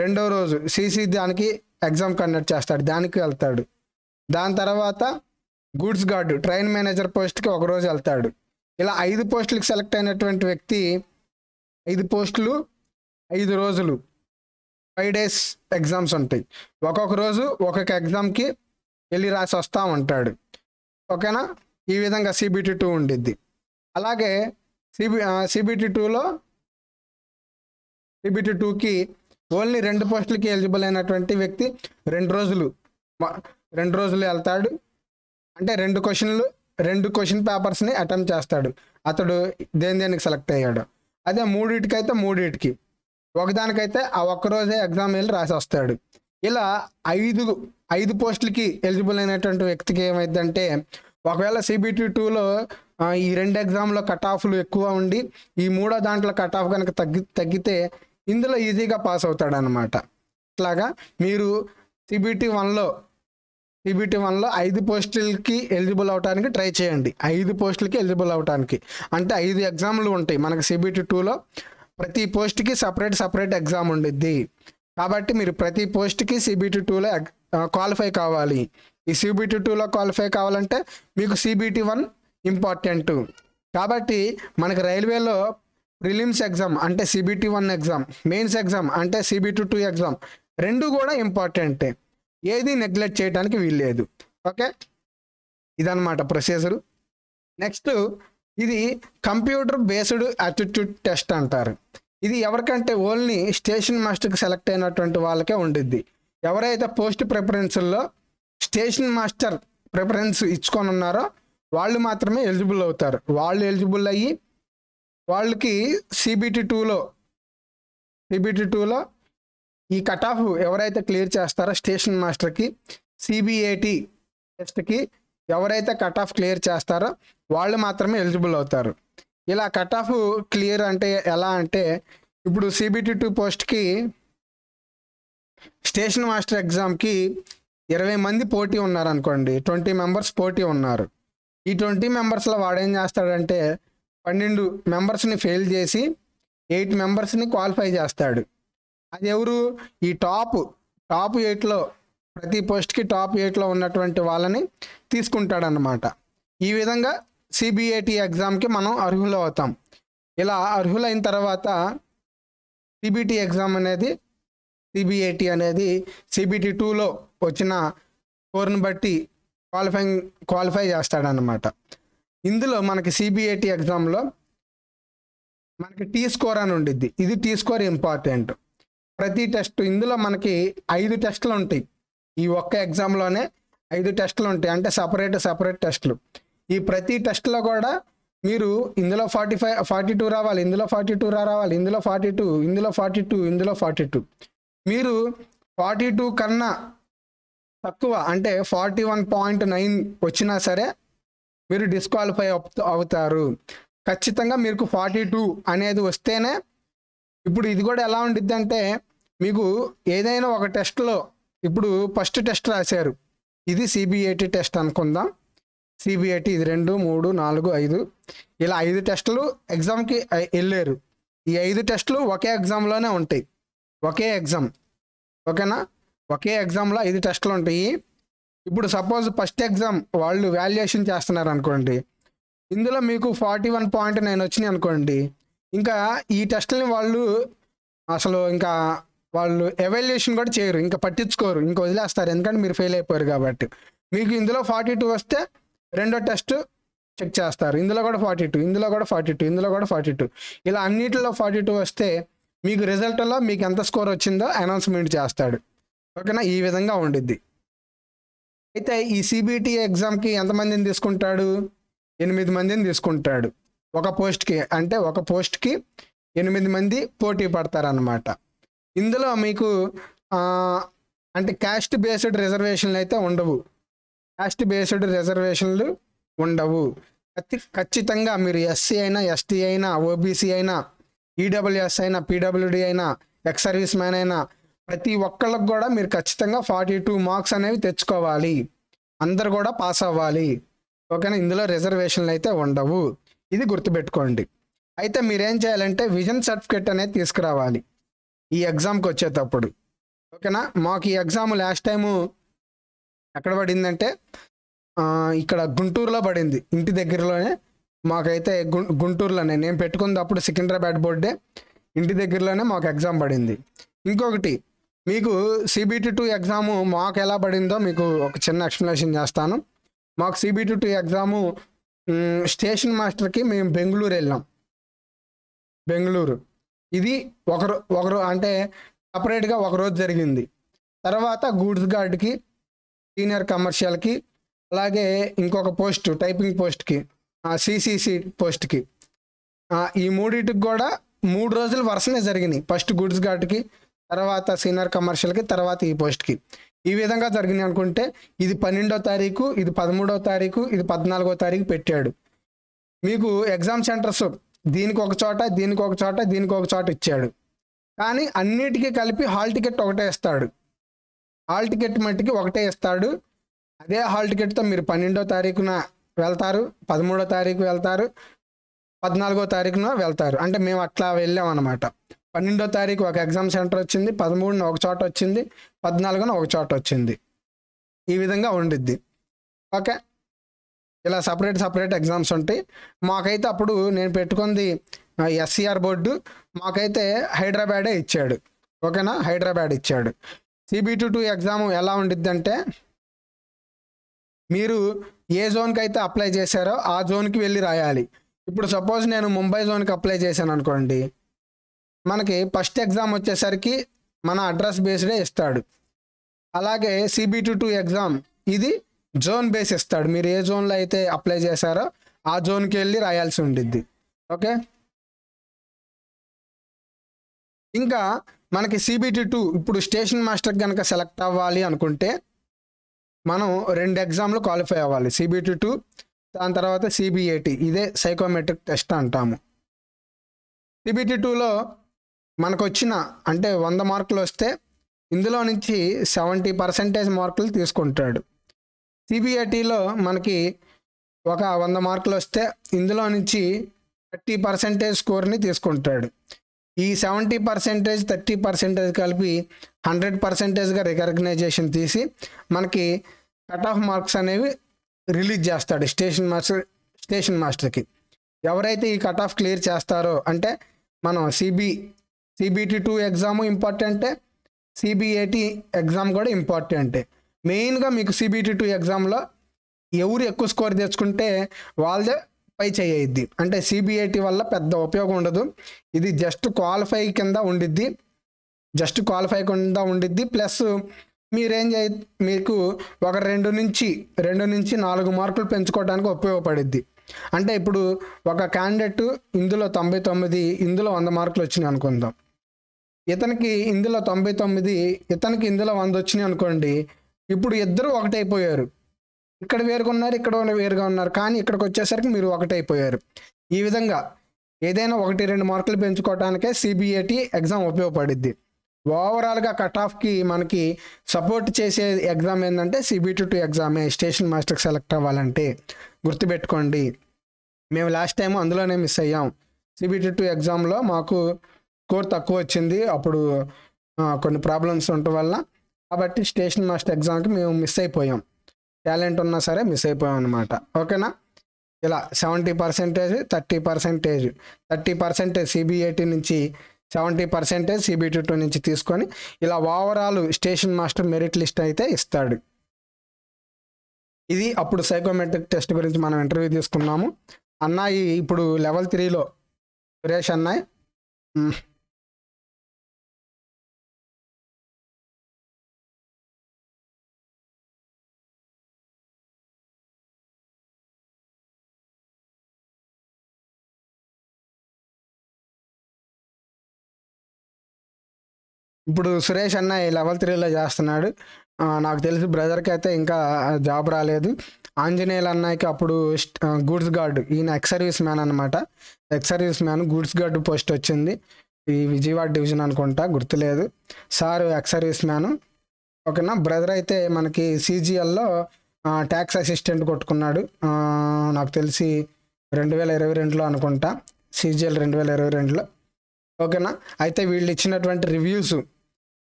రెండో రోజు సీసీ దానికి ఎగ్జామ్ కండక్ట్ చేస్తాడు దానికి వెళ్తాడు దాని తర్వాత గూడ్స్ గార్డు ట్రైన్ మేనేజర్ పోస్ట్కి ఒకరోజు వెళ్తాడు ఇలా ఐదు పోస్టులకు సెలెక్ట్ అయినటువంటి వ్యక్తి ఐదు పోస్టులు ఐదు రోజులు ఫైవ్ డేస్ ఎగ్జామ్స్ ఉంటాయి ఒక్కొక్క రోజు ఒక్కొక్క ఎగ్జామ్కి వెళ్ళి రాసి వస్తూ ఉంటాడు ఓకేనా ఈ విధంగా సిబిటి టూ ఉండిద్ది అలాగే సిబి సిబిటి టూలో సిబిటి టూకి ఓన్లీ రెండు పోస్టులకి ఎలిజిబుల్ అయినటువంటి వ్యక్తి రెండు రోజులు రెండు రోజులు వెళ్తాడు అంటే రెండు క్వశ్చన్లు రెండు క్వశ్చన్ పేపర్స్ని అటెంప్ట్ చేస్తాడు అతడు దేని దేనికి సెలెక్ట్ అయ్యాడు అదే మూడింటికైతే మూడింటికి ఒకదానికైతే ఆ ఒక్కరోజే ఎగ్జామ్ వెళ్ళి రాసి వస్తాడు ఇలా ఐదు ఐదు పోస్టులకి ఎలిజిబుల్ అయినటువంటి వ్యక్తికి ఏమైందంటే ఒకవేళ సిబిటి టూలో ఈ రెండు ఎగ్జామ్లో కట్ ఆఫ్లు ఎక్కువ ఉండి ఈ మూడో దాంట్లో కట్ ఆఫ్ కనుక తగ్గి తగ్గితే ఇందులో ఈజీగా పాస్ అవుతాడనమాట అట్లాగా మీరు సిబిటి వన్లో సిబిటి వన్లో ఐదు పోస్టులకి ఎలిజిబుల్ అవడానికి ట్రై చేయండి ఐదు పోస్టులకి ఎలిజిబుల్ అవడానికి అంటే ఐదు ఎగ్జామ్లు ఉంటాయి మనకి సిబిటి టూలో ప్రతి పోస్ట్కి సపరేట్ సపరేట్ ఎగ్జామ్ ఉండిద్ది కాబట్టి మీరు ప్రతి పోస్ట్కి సిబిటి టూలో క్వాలిఫై కావాలి ఈ సిబిటి టూలో క్వాలిఫై కావాలంటే మీకు సిబిటి వన్ ఇంపార్టెంట్ కాబట్టి మనకు రైల్వేలో ప్రిలిమ్స్ ఎగ్జామ్ అంటే CBT one exam mains exam అంటే సిబిటి టూ ఎగ్జామ్ రెండు కూడా ఇంపార్టెంటే ఏది నెగ్లెక్ట్ చేయడానికి వీల్లేదు ఓకే ఇదనమాట ప్రొసీజరు నెక్స్ట్ ఇది కంప్యూటర్ బేస్డ్ యాప్టిట్యూడ్ టెస్ట్ అంటారు ఇది ఎవరికంటే ఓన్లీ స్టేషన్ మాస్టర్కి సెలెక్ట్ అయినటువంటి వాళ్ళకే ఉండిద్ది ఎవరైతే పోస్ట్ ప్రిఫరెన్స్లో స్టేషన్ మాస్టర్ ప్రిఫరెన్స్ ఇచ్చుకొని ఉన్నారో వాళ్ళు మాత్రమే ఎలిజిబుల్ అవుతారు వాళ్ళు ఎలిజిబుల్ అయ్యి వాళ్ళకి సిబిటి టూలో సిబిటి టూలో ఈ కట్ ఆఫ్ ఎవరైతే క్లియర్ చేస్తారో స్టేషన్ మాస్టర్కి సిబిఐటి టెస్ట్కి ఎవరైతే కట్ ఆఫ్ క్లియర్ చేస్తారో వాళ్ళు మాత్రమే ఎలిజిబుల్ అవుతారు ఇలా కట్ ఆఫ్ క్లియర్ అంటే ఎలా అంటే ఇప్పుడు సిబిటి టూ పోస్ట్కి స్టేషన్ మాస్టర్ ఎగ్జామ్కి ఇరవై మంది పోటీ ఉన్నారనుకోండి ట్వంటీ మెంబర్స్ పోటీ ఉన్నారు ఈ ట్వంటీ మెంబర్స్లో వాడేం చేస్తాడంటే పన్నెండు మెంబర్స్ని ఫెయిల్ చేసి ఎయిట్ మెంబర్స్ని క్వాలిఫై చేస్తాడు అది ఎవరు ఈ టాప్ టాప్ ఎయిట్లో ప్రతి పోస్ట్కి టాప్ ఎయిట్లో ఉన్నటువంటి వాళ్ళని తీసుకుంటాడనమాట ఈ విధంగా సిబిఐటి ఎగ్జామ్కి మనం అర్హులు అవుతాం ఇలా అర్హులైన తర్వాత సిబిటి ఎగ్జామ్ అనేది సిబిఐటి అనేది సిబిటి టూలో వచ్చిన స్కోర్ని బట్టి క్వాలిఫైంగ్ క్వాలిఫై చేస్తాడనమాట ఇందులో మనకి సిబిఐటి ఎగ్జామ్లో మనకి టీ స్కోర్ అని ఉండిద్ది ఇది టీ స్కోర్ ఇంపార్టెంట్ ప్రతి టెస్ట్ ఇందులో మనకి ఐదు టెస్టులు ఉంటాయి ఈ ఒక్క ఎగ్జామ్లోనే ఐదు టెస్టులు ఉంటాయి అంటే సపరేట్ సపరేట్ టెస్టులు ఈ ప్రతి టెస్ట్లో కూడా మీరు ఇందులో ఫార్టీ ఫైవ్ ఫార్టీ టూ రావాలి ఇందులో ఫార్టీ టూ రావాలి ఇందులో ఫార్టీ టూ ఇందులో ఫార్టీ టూ ఇందులో ఫార్టీ టూ మీరు ఫార్టీ టూ కన్నా తక్కువ అంటే ఫార్టీ వన్ పాయింట్ నైన్ వచ్చినా సరే మీరు డిస్క్వాలిఫై అవుతారు ఖచ్చితంగా మీకు ఫార్టీ టూ అనేది వస్తేనే ఇప్పుడు ఇది కూడా ఎలా ఉండిద్ది అంటే మీకు ఏదైనా ఒక టెస్ట్లో ఇప్పుడు ఫస్ట్ టెస్ట్ రాశారు ఇది సిబిఐటి టెస్ట్ అనుకుందాం సిబిఐటి ఇది రెండు మూడు నాలుగు ఐదు ఇలా ఐదు టెస్టులు ఎగ్జామ్కి వెళ్ళారు ఈ ఐదు టెస్టులు ఒకే ఎగ్జామ్లోనే ఉంటాయి ఒకే ఎగ్జామ్ ఓకేనా ఒకే ఎగ్జామ్లో ఐదు టెస్టులు ఉంటాయి ఇప్పుడు సపోజ్ ఫస్ట్ ఎగ్జామ్ వాళ్ళు వాల్యుయేషన్ చేస్తున్నారు అనుకోండి ఇందులో మీకు ఫార్టీ వన్ పాయింట్ నైన్ వచ్చినాయి అనుకోండి ఇంకా ఈ టెస్ట్ని వాళ్ళు అసలు ఇంకా వాళ్ళు ఎవాల్యుయేషన్ కూడా చేయరు ఇంకా పట్టించుకోరు ఇంకా వదిలేస్తారు ఎందుకంటే మీరు ఫెయిల్ అయిపోయారు కాబట్టి మీకు ఇందులో ఫార్టీ టూ వస్తే రెండో టెస్ట్ చెక్ చేస్తారు ఇందులో కూడా ఫార్టీ టూ ఇందులో కూడా ఫార్టీ టూ ఇందులో కూడా ఫార్టీ టూ ఇలా అన్నిటిలో ఫార్టీ టూ వస్తే మీకు రిజల్ట్లో మీకు ఎంత స్కోర్ వచ్చిందో అనౌన్స్మెంట్ చేస్తాడు ఓకేనా ఈ విధంగా ఉండిద్ది అయితే ఈ సిబిటి ఎగ్జామ్కి e ఎంతమందిని తీసుకుంటాడు ఎనిమిది మందిని తీసుకుంటాడు ఒక పోస్ట్కి అంటే ఒక పోస్ట్కి ఎనిమిది మంది పోటీ పడతారనమాట ఇందులో మీకు అంటే క్యాస్ట్ బేస్డ్ రిజర్వేషన్లు అయితే ఉండవు క్యాస్ట్ బేస్డ్ రిజర్వేషన్లు ఉండవు ఖచ్చితంగా మీరు ఎస్సీ అయినా ఎస్టీ అయినా ఓబీసీ అయినా ఈడబ్ల్యూఎస్ e అయినా పీడబ్ల్యూడి అయినా ఎక్స్ సర్వీస్ మ్యాన్ అయినా ప్రతి ఒక్కళ్ళకు కూడా మీరు ఖచ్చితంగా ఫార్టీ టూ మార్క్స్ అనేవి తెచ్చుకోవాలి అందరు కూడా పాస్ అవ్వాలి ఓకేనా ఇందులో రిజర్వేషన్లు అయితే ఉండవు ఇది గుర్తుపెట్టుకోండి అయితే మీరేం చేయాలంటే విజన్ సర్టిఫికేట్ అనేది తీసుకురావాలి ఈ ఎగ్జామ్కి వచ్చేటప్పుడు ఓకేనా మాకు ఈ ఎగ్జామ్ లాస్ట్ టైము ఎక్కడ పడిందంటే ఇక్కడ గుంటూరులో పడింది ఇంటి దగ్గరలోనే మాకైతే గుంటూరులోనే నేను పెట్టుకున్నప్పుడు సికింద్రాబాద్ బోర్డే ఇంటి దగ్గరలోనే మాకు ఎగ్జామ్ పడింది ఇంకొకటి మీకు సిబిటి టూ ఎగ్జాము మాకు ఎలా పడిందో మీకు ఒక చిన్న ఎక్స్ప్లెనేషన్ చేస్తాను మాకు సిబిటి టూ ఎగ్జాము స్టేషన్ మాస్టర్కి మేము బెంగళూరు వెళ్ళాం బెంగళూరు ఇది ఒకరు ఒకరు అంటే సపరేట్గా ఒకరోజు జరిగింది తర్వాత గూడ్స్ గార్డ్కి సీనియర్ కమర్షియల్కి అలాగే ఇంకొక పోస్ట్ టైపింగ్ పోస్ట్కి సిసిసి పోస్ట్కి ఈ మూడింటికి కూడా మూడు రోజులు వరుసనే జరిగినాయి ఫస్ట్ గూడ్స్ గార్డ్కి తర్వాత సీనియర్ కమర్షియల్కి తర్వాత ఈ పోస్ట్కి ఈ విధంగా జరిగింది అనుకుంటే ఇది పన్నెండో తారీఖు ఇది పదమూడో తారీఖు ఇది పద్నాలుగో తారీఖు పెట్టాడు మీకు ఎగ్జామ్ సెంటర్స్ దీనికి ఒక చోట దీనికి ఒక చోట దీనికి ఒక చోట ఇచ్చాడు కానీ అన్నిటికీ కలిపి హాల్ టికెట్ ఒకటే ఇస్తాడు హాల్ టికెట్ మట్టికి ఒకటే ఇస్తాడు అదే హాల్ టికెట్తో మీరు పన్నెండో తారీఖున వెళ్తారు పదమూడో తారీఖు వెళ్తారు పద్నాలుగో తారీఖున వెళ్తారు అంటే మేము అట్లా వెళ్ళాం అనమాట పన్నెండో తారీఖు ఒక ఎగ్జామ్ సెంటర్ వచ్చింది పదమూడున ఒక చోట వచ్చింది పద్నాలుగున ఒక చోట వచ్చింది ఈ విధంగా ఉండిద్ది ఓకే ఇలా సపరేట్ సపరేట్ ఎగ్జామ్స్ ఉంటాయి మాకైతే అప్పుడు నేను పెట్టుకుంది ఎస్సీఆర్ బోర్డు e మాకైతే హైదరాబాడే ఇచ్చాడు ఓకేనా హైదరాబాద్ ఇచ్చాడు సిబిటీ టూ ఎగ్జామ్ ఎలా ఉండిద్ది అంటే మీరు ఏ జోన్కి అయితే అప్లై చేశారో ఆ జోన్కి వెళ్ళి రాయాలి ఇప్పుడు సపోజ్ నేను ముంబై జోన్కి అప్లై చేశాను అనుకోండి మనకి ఫస్ట్ ఎగ్జామ్ వచ్చేసరికి మన అడ్రస్ బేస్డే ఇస్తాడు అలాగే సిబిటీ టూ ఎగ్జామ్ ఇది జోన్ బేస్ ఇస్తాడు మీరు ఏ జోన్లో అయితే అప్లై చేశారో ఆ జోన్కి వెళ్ళి రాయాల్సి ఉండిద్ది ఓకే ఇంకా మనకి సిబిటి టూ ఇప్పుడు స్టేషన్ మాస్టర్కి కనుక సెలెక్ట్ అవ్వాలి అనుకుంటే మనం రెండు ఎగ్జామ్లు క్వాలిఫై అవ్వాలి సిబిటీ టూ దాని తర్వాత సిబిఏటి ఇదే సైకోమెట్రిక్ టెస్ట్ అంటాము సిబిటీ టూలో మనకు వచ్చిన అంటే వంద మార్కులు వస్తే ఇందులో నుంచి సెవెంటీ పర్సెంటేజ్ మార్కులు తీసుకుంటాడు సిబిఐటీలో మనకి ఒక వంద మార్కులు వస్తే ఇందులో నుంచి థర్టీ పర్సెంటేజ్ స్కోర్ని తీసుకుంటాడు ఈ సెవెంటీ పర్సెంటేజ్ థర్టీ పర్సెంటేజ్ కలిపి హండ్రెడ్ పర్సెంటేజ్గా రికగ్నైజేషన్ తీసి మనకి కట్ ఆఫ్ మార్క్స్ అనేవి రిలీజ్ చేస్తాడు స్టేషన్ మాస్టర్ స్టేషన్ మాస్టర్కి ఎవరైతే ఈ కట్ ఆఫ్ క్లియర్ చేస్తారో అంటే మనం సిబి సిబిటి టూ ఎగ్జామ్ ఇంపార్టెంటే సిబిఐటి ఎగ్జామ్ కూడా ఇంపార్టెంటే మెయిన్గా మీకు సిబిటి టూ ఎగ్జామ్లో ఎవరు ఎక్కువ స్కోర్ తెచ్చుకుంటే వాళ్ళదే పై చేయద్ది అంటే సిబిఐటి వల్ల పెద్ద ఉపయోగం ఉండదు ఇది జస్ట్ క్వాలిఫై కింద ఉండిద్ది జస్ట్ క్వాలిఫై కింద ఉండిద్ది ప్లస్ మీరేం చేయ మీకు ఒక రెండు నుంచి రెండు నుంచి నాలుగు మార్కులు పెంచుకోవడానికి ఉపయోగపడిద్ది అంటే ఇప్పుడు ఒక క్యాండిడేట్ ఇందులో తొంభై తొమ్మిది ఇందులో వంద మార్కులు వచ్చినాయి అనుకుందాం ఇతనికి ఇందులో తొంభై తొమ్మిది ఇతనికి ఇందులో వంద వచ్చినాయి అనుకోండి ఇప్పుడు ఇద్దరు ఒకటైపోయారు ఇక్కడ వేరుగా ఉన్నారు ఇక్కడ వేరుగా ఉన్నారు కానీ ఇక్కడికి వచ్చేసరికి మీరు ఒకటైపోయారు ఈ విధంగా ఏదైనా ఒకటి రెండు మార్కులు పెంచుకోవటానికే సిబిఐటి ఎగ్జామ్ ఉపయోగపడిద్ది ఓవరాల్గా కట్ ఆఫ్కి మనకి సపోర్ట్ చేసే ఎగ్జామ్ ఏంటంటే సిబిటి టు ఎగ్జామే స్టేషన్ మాస్టర్కి సెలెక్ట్ అవ్వాలంటే గుర్తుపెట్టుకోండి మేము లాస్ట్ టైం అందులోనే మిస్ అయ్యాం సిబిటి టూ ఎగ్జామ్లో మాకు స్కోర్ తక్కువ వచ్చింది అప్పుడు కొన్ని ప్రాబ్లమ్స్ ఉండటం వల్ల కాబట్టి స్టేషన్ మాస్టర్ ఎగ్జామ్కి మేము మిస్ అయిపోయాం టాలెంట్ ఉన్నా సరే మిస్ అయిపోయాం అనమాట ఓకేనా ఇలా seventy percentage thirty percentage thirty percentage CBIT నుంచి సెవెంటీ పర్సెంటేజ్ సిబిటి టూ నుంచి తీసుకొని ఇలా overall station master merit list అయితే ఇస్తాడు ఇది అప్పుడు సైకోమెట్రిక్ టెస్ట్ గురించి మనం ఇంటర్వ్యూ తీసుకున్నాము అన్నాయి ఇప్పుడు లెవెల్ త్రీలో సురేష్ అన్నాయ్ ఇప్పుడు సురేష్ అన్న ఈ లెవెల్ త్రీలో చేస్తున్నాడు నాకు తెలిసి బ్రదర్కి అయితే ఇంకా జాబ్ రాలేదు ఆంజనేయుల అన్నయ్యకి అప్పుడు గూడ్స్ గార్డ్ ఈయన ఎక్స్ సర్వీస్ మ్యాన్ అనమాట ex service man goods guard post వచ్చింది ఈ విజయవాడ డివిజన్ అనుకుంటా గుర్తులేదు సార్ ఎక్స్ సర్వీస్ మ్యాన్ ఓకేనా బ్రదర్ అయితే మనకి సీజీఎల్లో ట్యాక్స్ అసిస్టెంట్ కొట్టుకున్నాడు నాకు తెలిసి రెండు వేల ఇరవై రెండులో అనుకుంటా సీజీఎల్ రెండు వేల ఇరవై రెండులో ఓకేనా అయితే వీళ్ళు ఇచ్చినటువంటి రివ్యూస్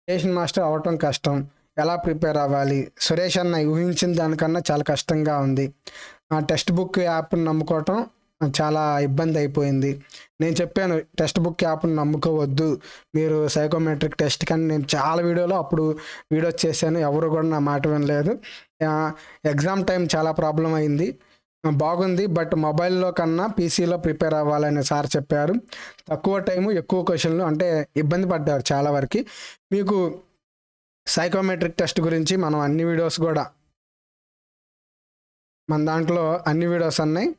స్టేషన్ మాస్టర్ అవ్వటం కష్టం ఎలా ప్రిపేర్ అవ్వాలి సురేష్ అన్న ఊహించిన దానికన్నా చాలా కష్టంగా ఉంది ఆ టెక్స్ట్ బుక్ యాప్ని నమ్ముకోవటం చాలా ఇబ్బంది అయిపోయింది నేను చెప్పాను టెక్స్ట్ బుక్ యాప్ను నమ్ముకోవద్దు మీరు సైకోమెట్రిక్ టెస్ట్ కానీ నేను చాలా వీడియోలో అప్పుడు వీడియో చేశాను ఎవరు కూడా నా మాట వినలేదు ఎగ్జామ్ టైం చాలా ప్రాబ్లం అయింది బాగుంది బట్ మొబైల్లో కన్నా పీసీలో ప్రిపేర్ అవ్వాలని సార్ చెప్పారు తక్కువ టైము ఎక్కువ క్వశ్చన్లు అంటే ఇబ్బంది పడ్డారు చాలా వరకు మీకు సైకోమెట్రిక్ టెస్ట్ గురించి మనం అన్ని వీడియోస్ కూడా మన దాంట్లో అన్ని వీడియోస్ అన్నాయి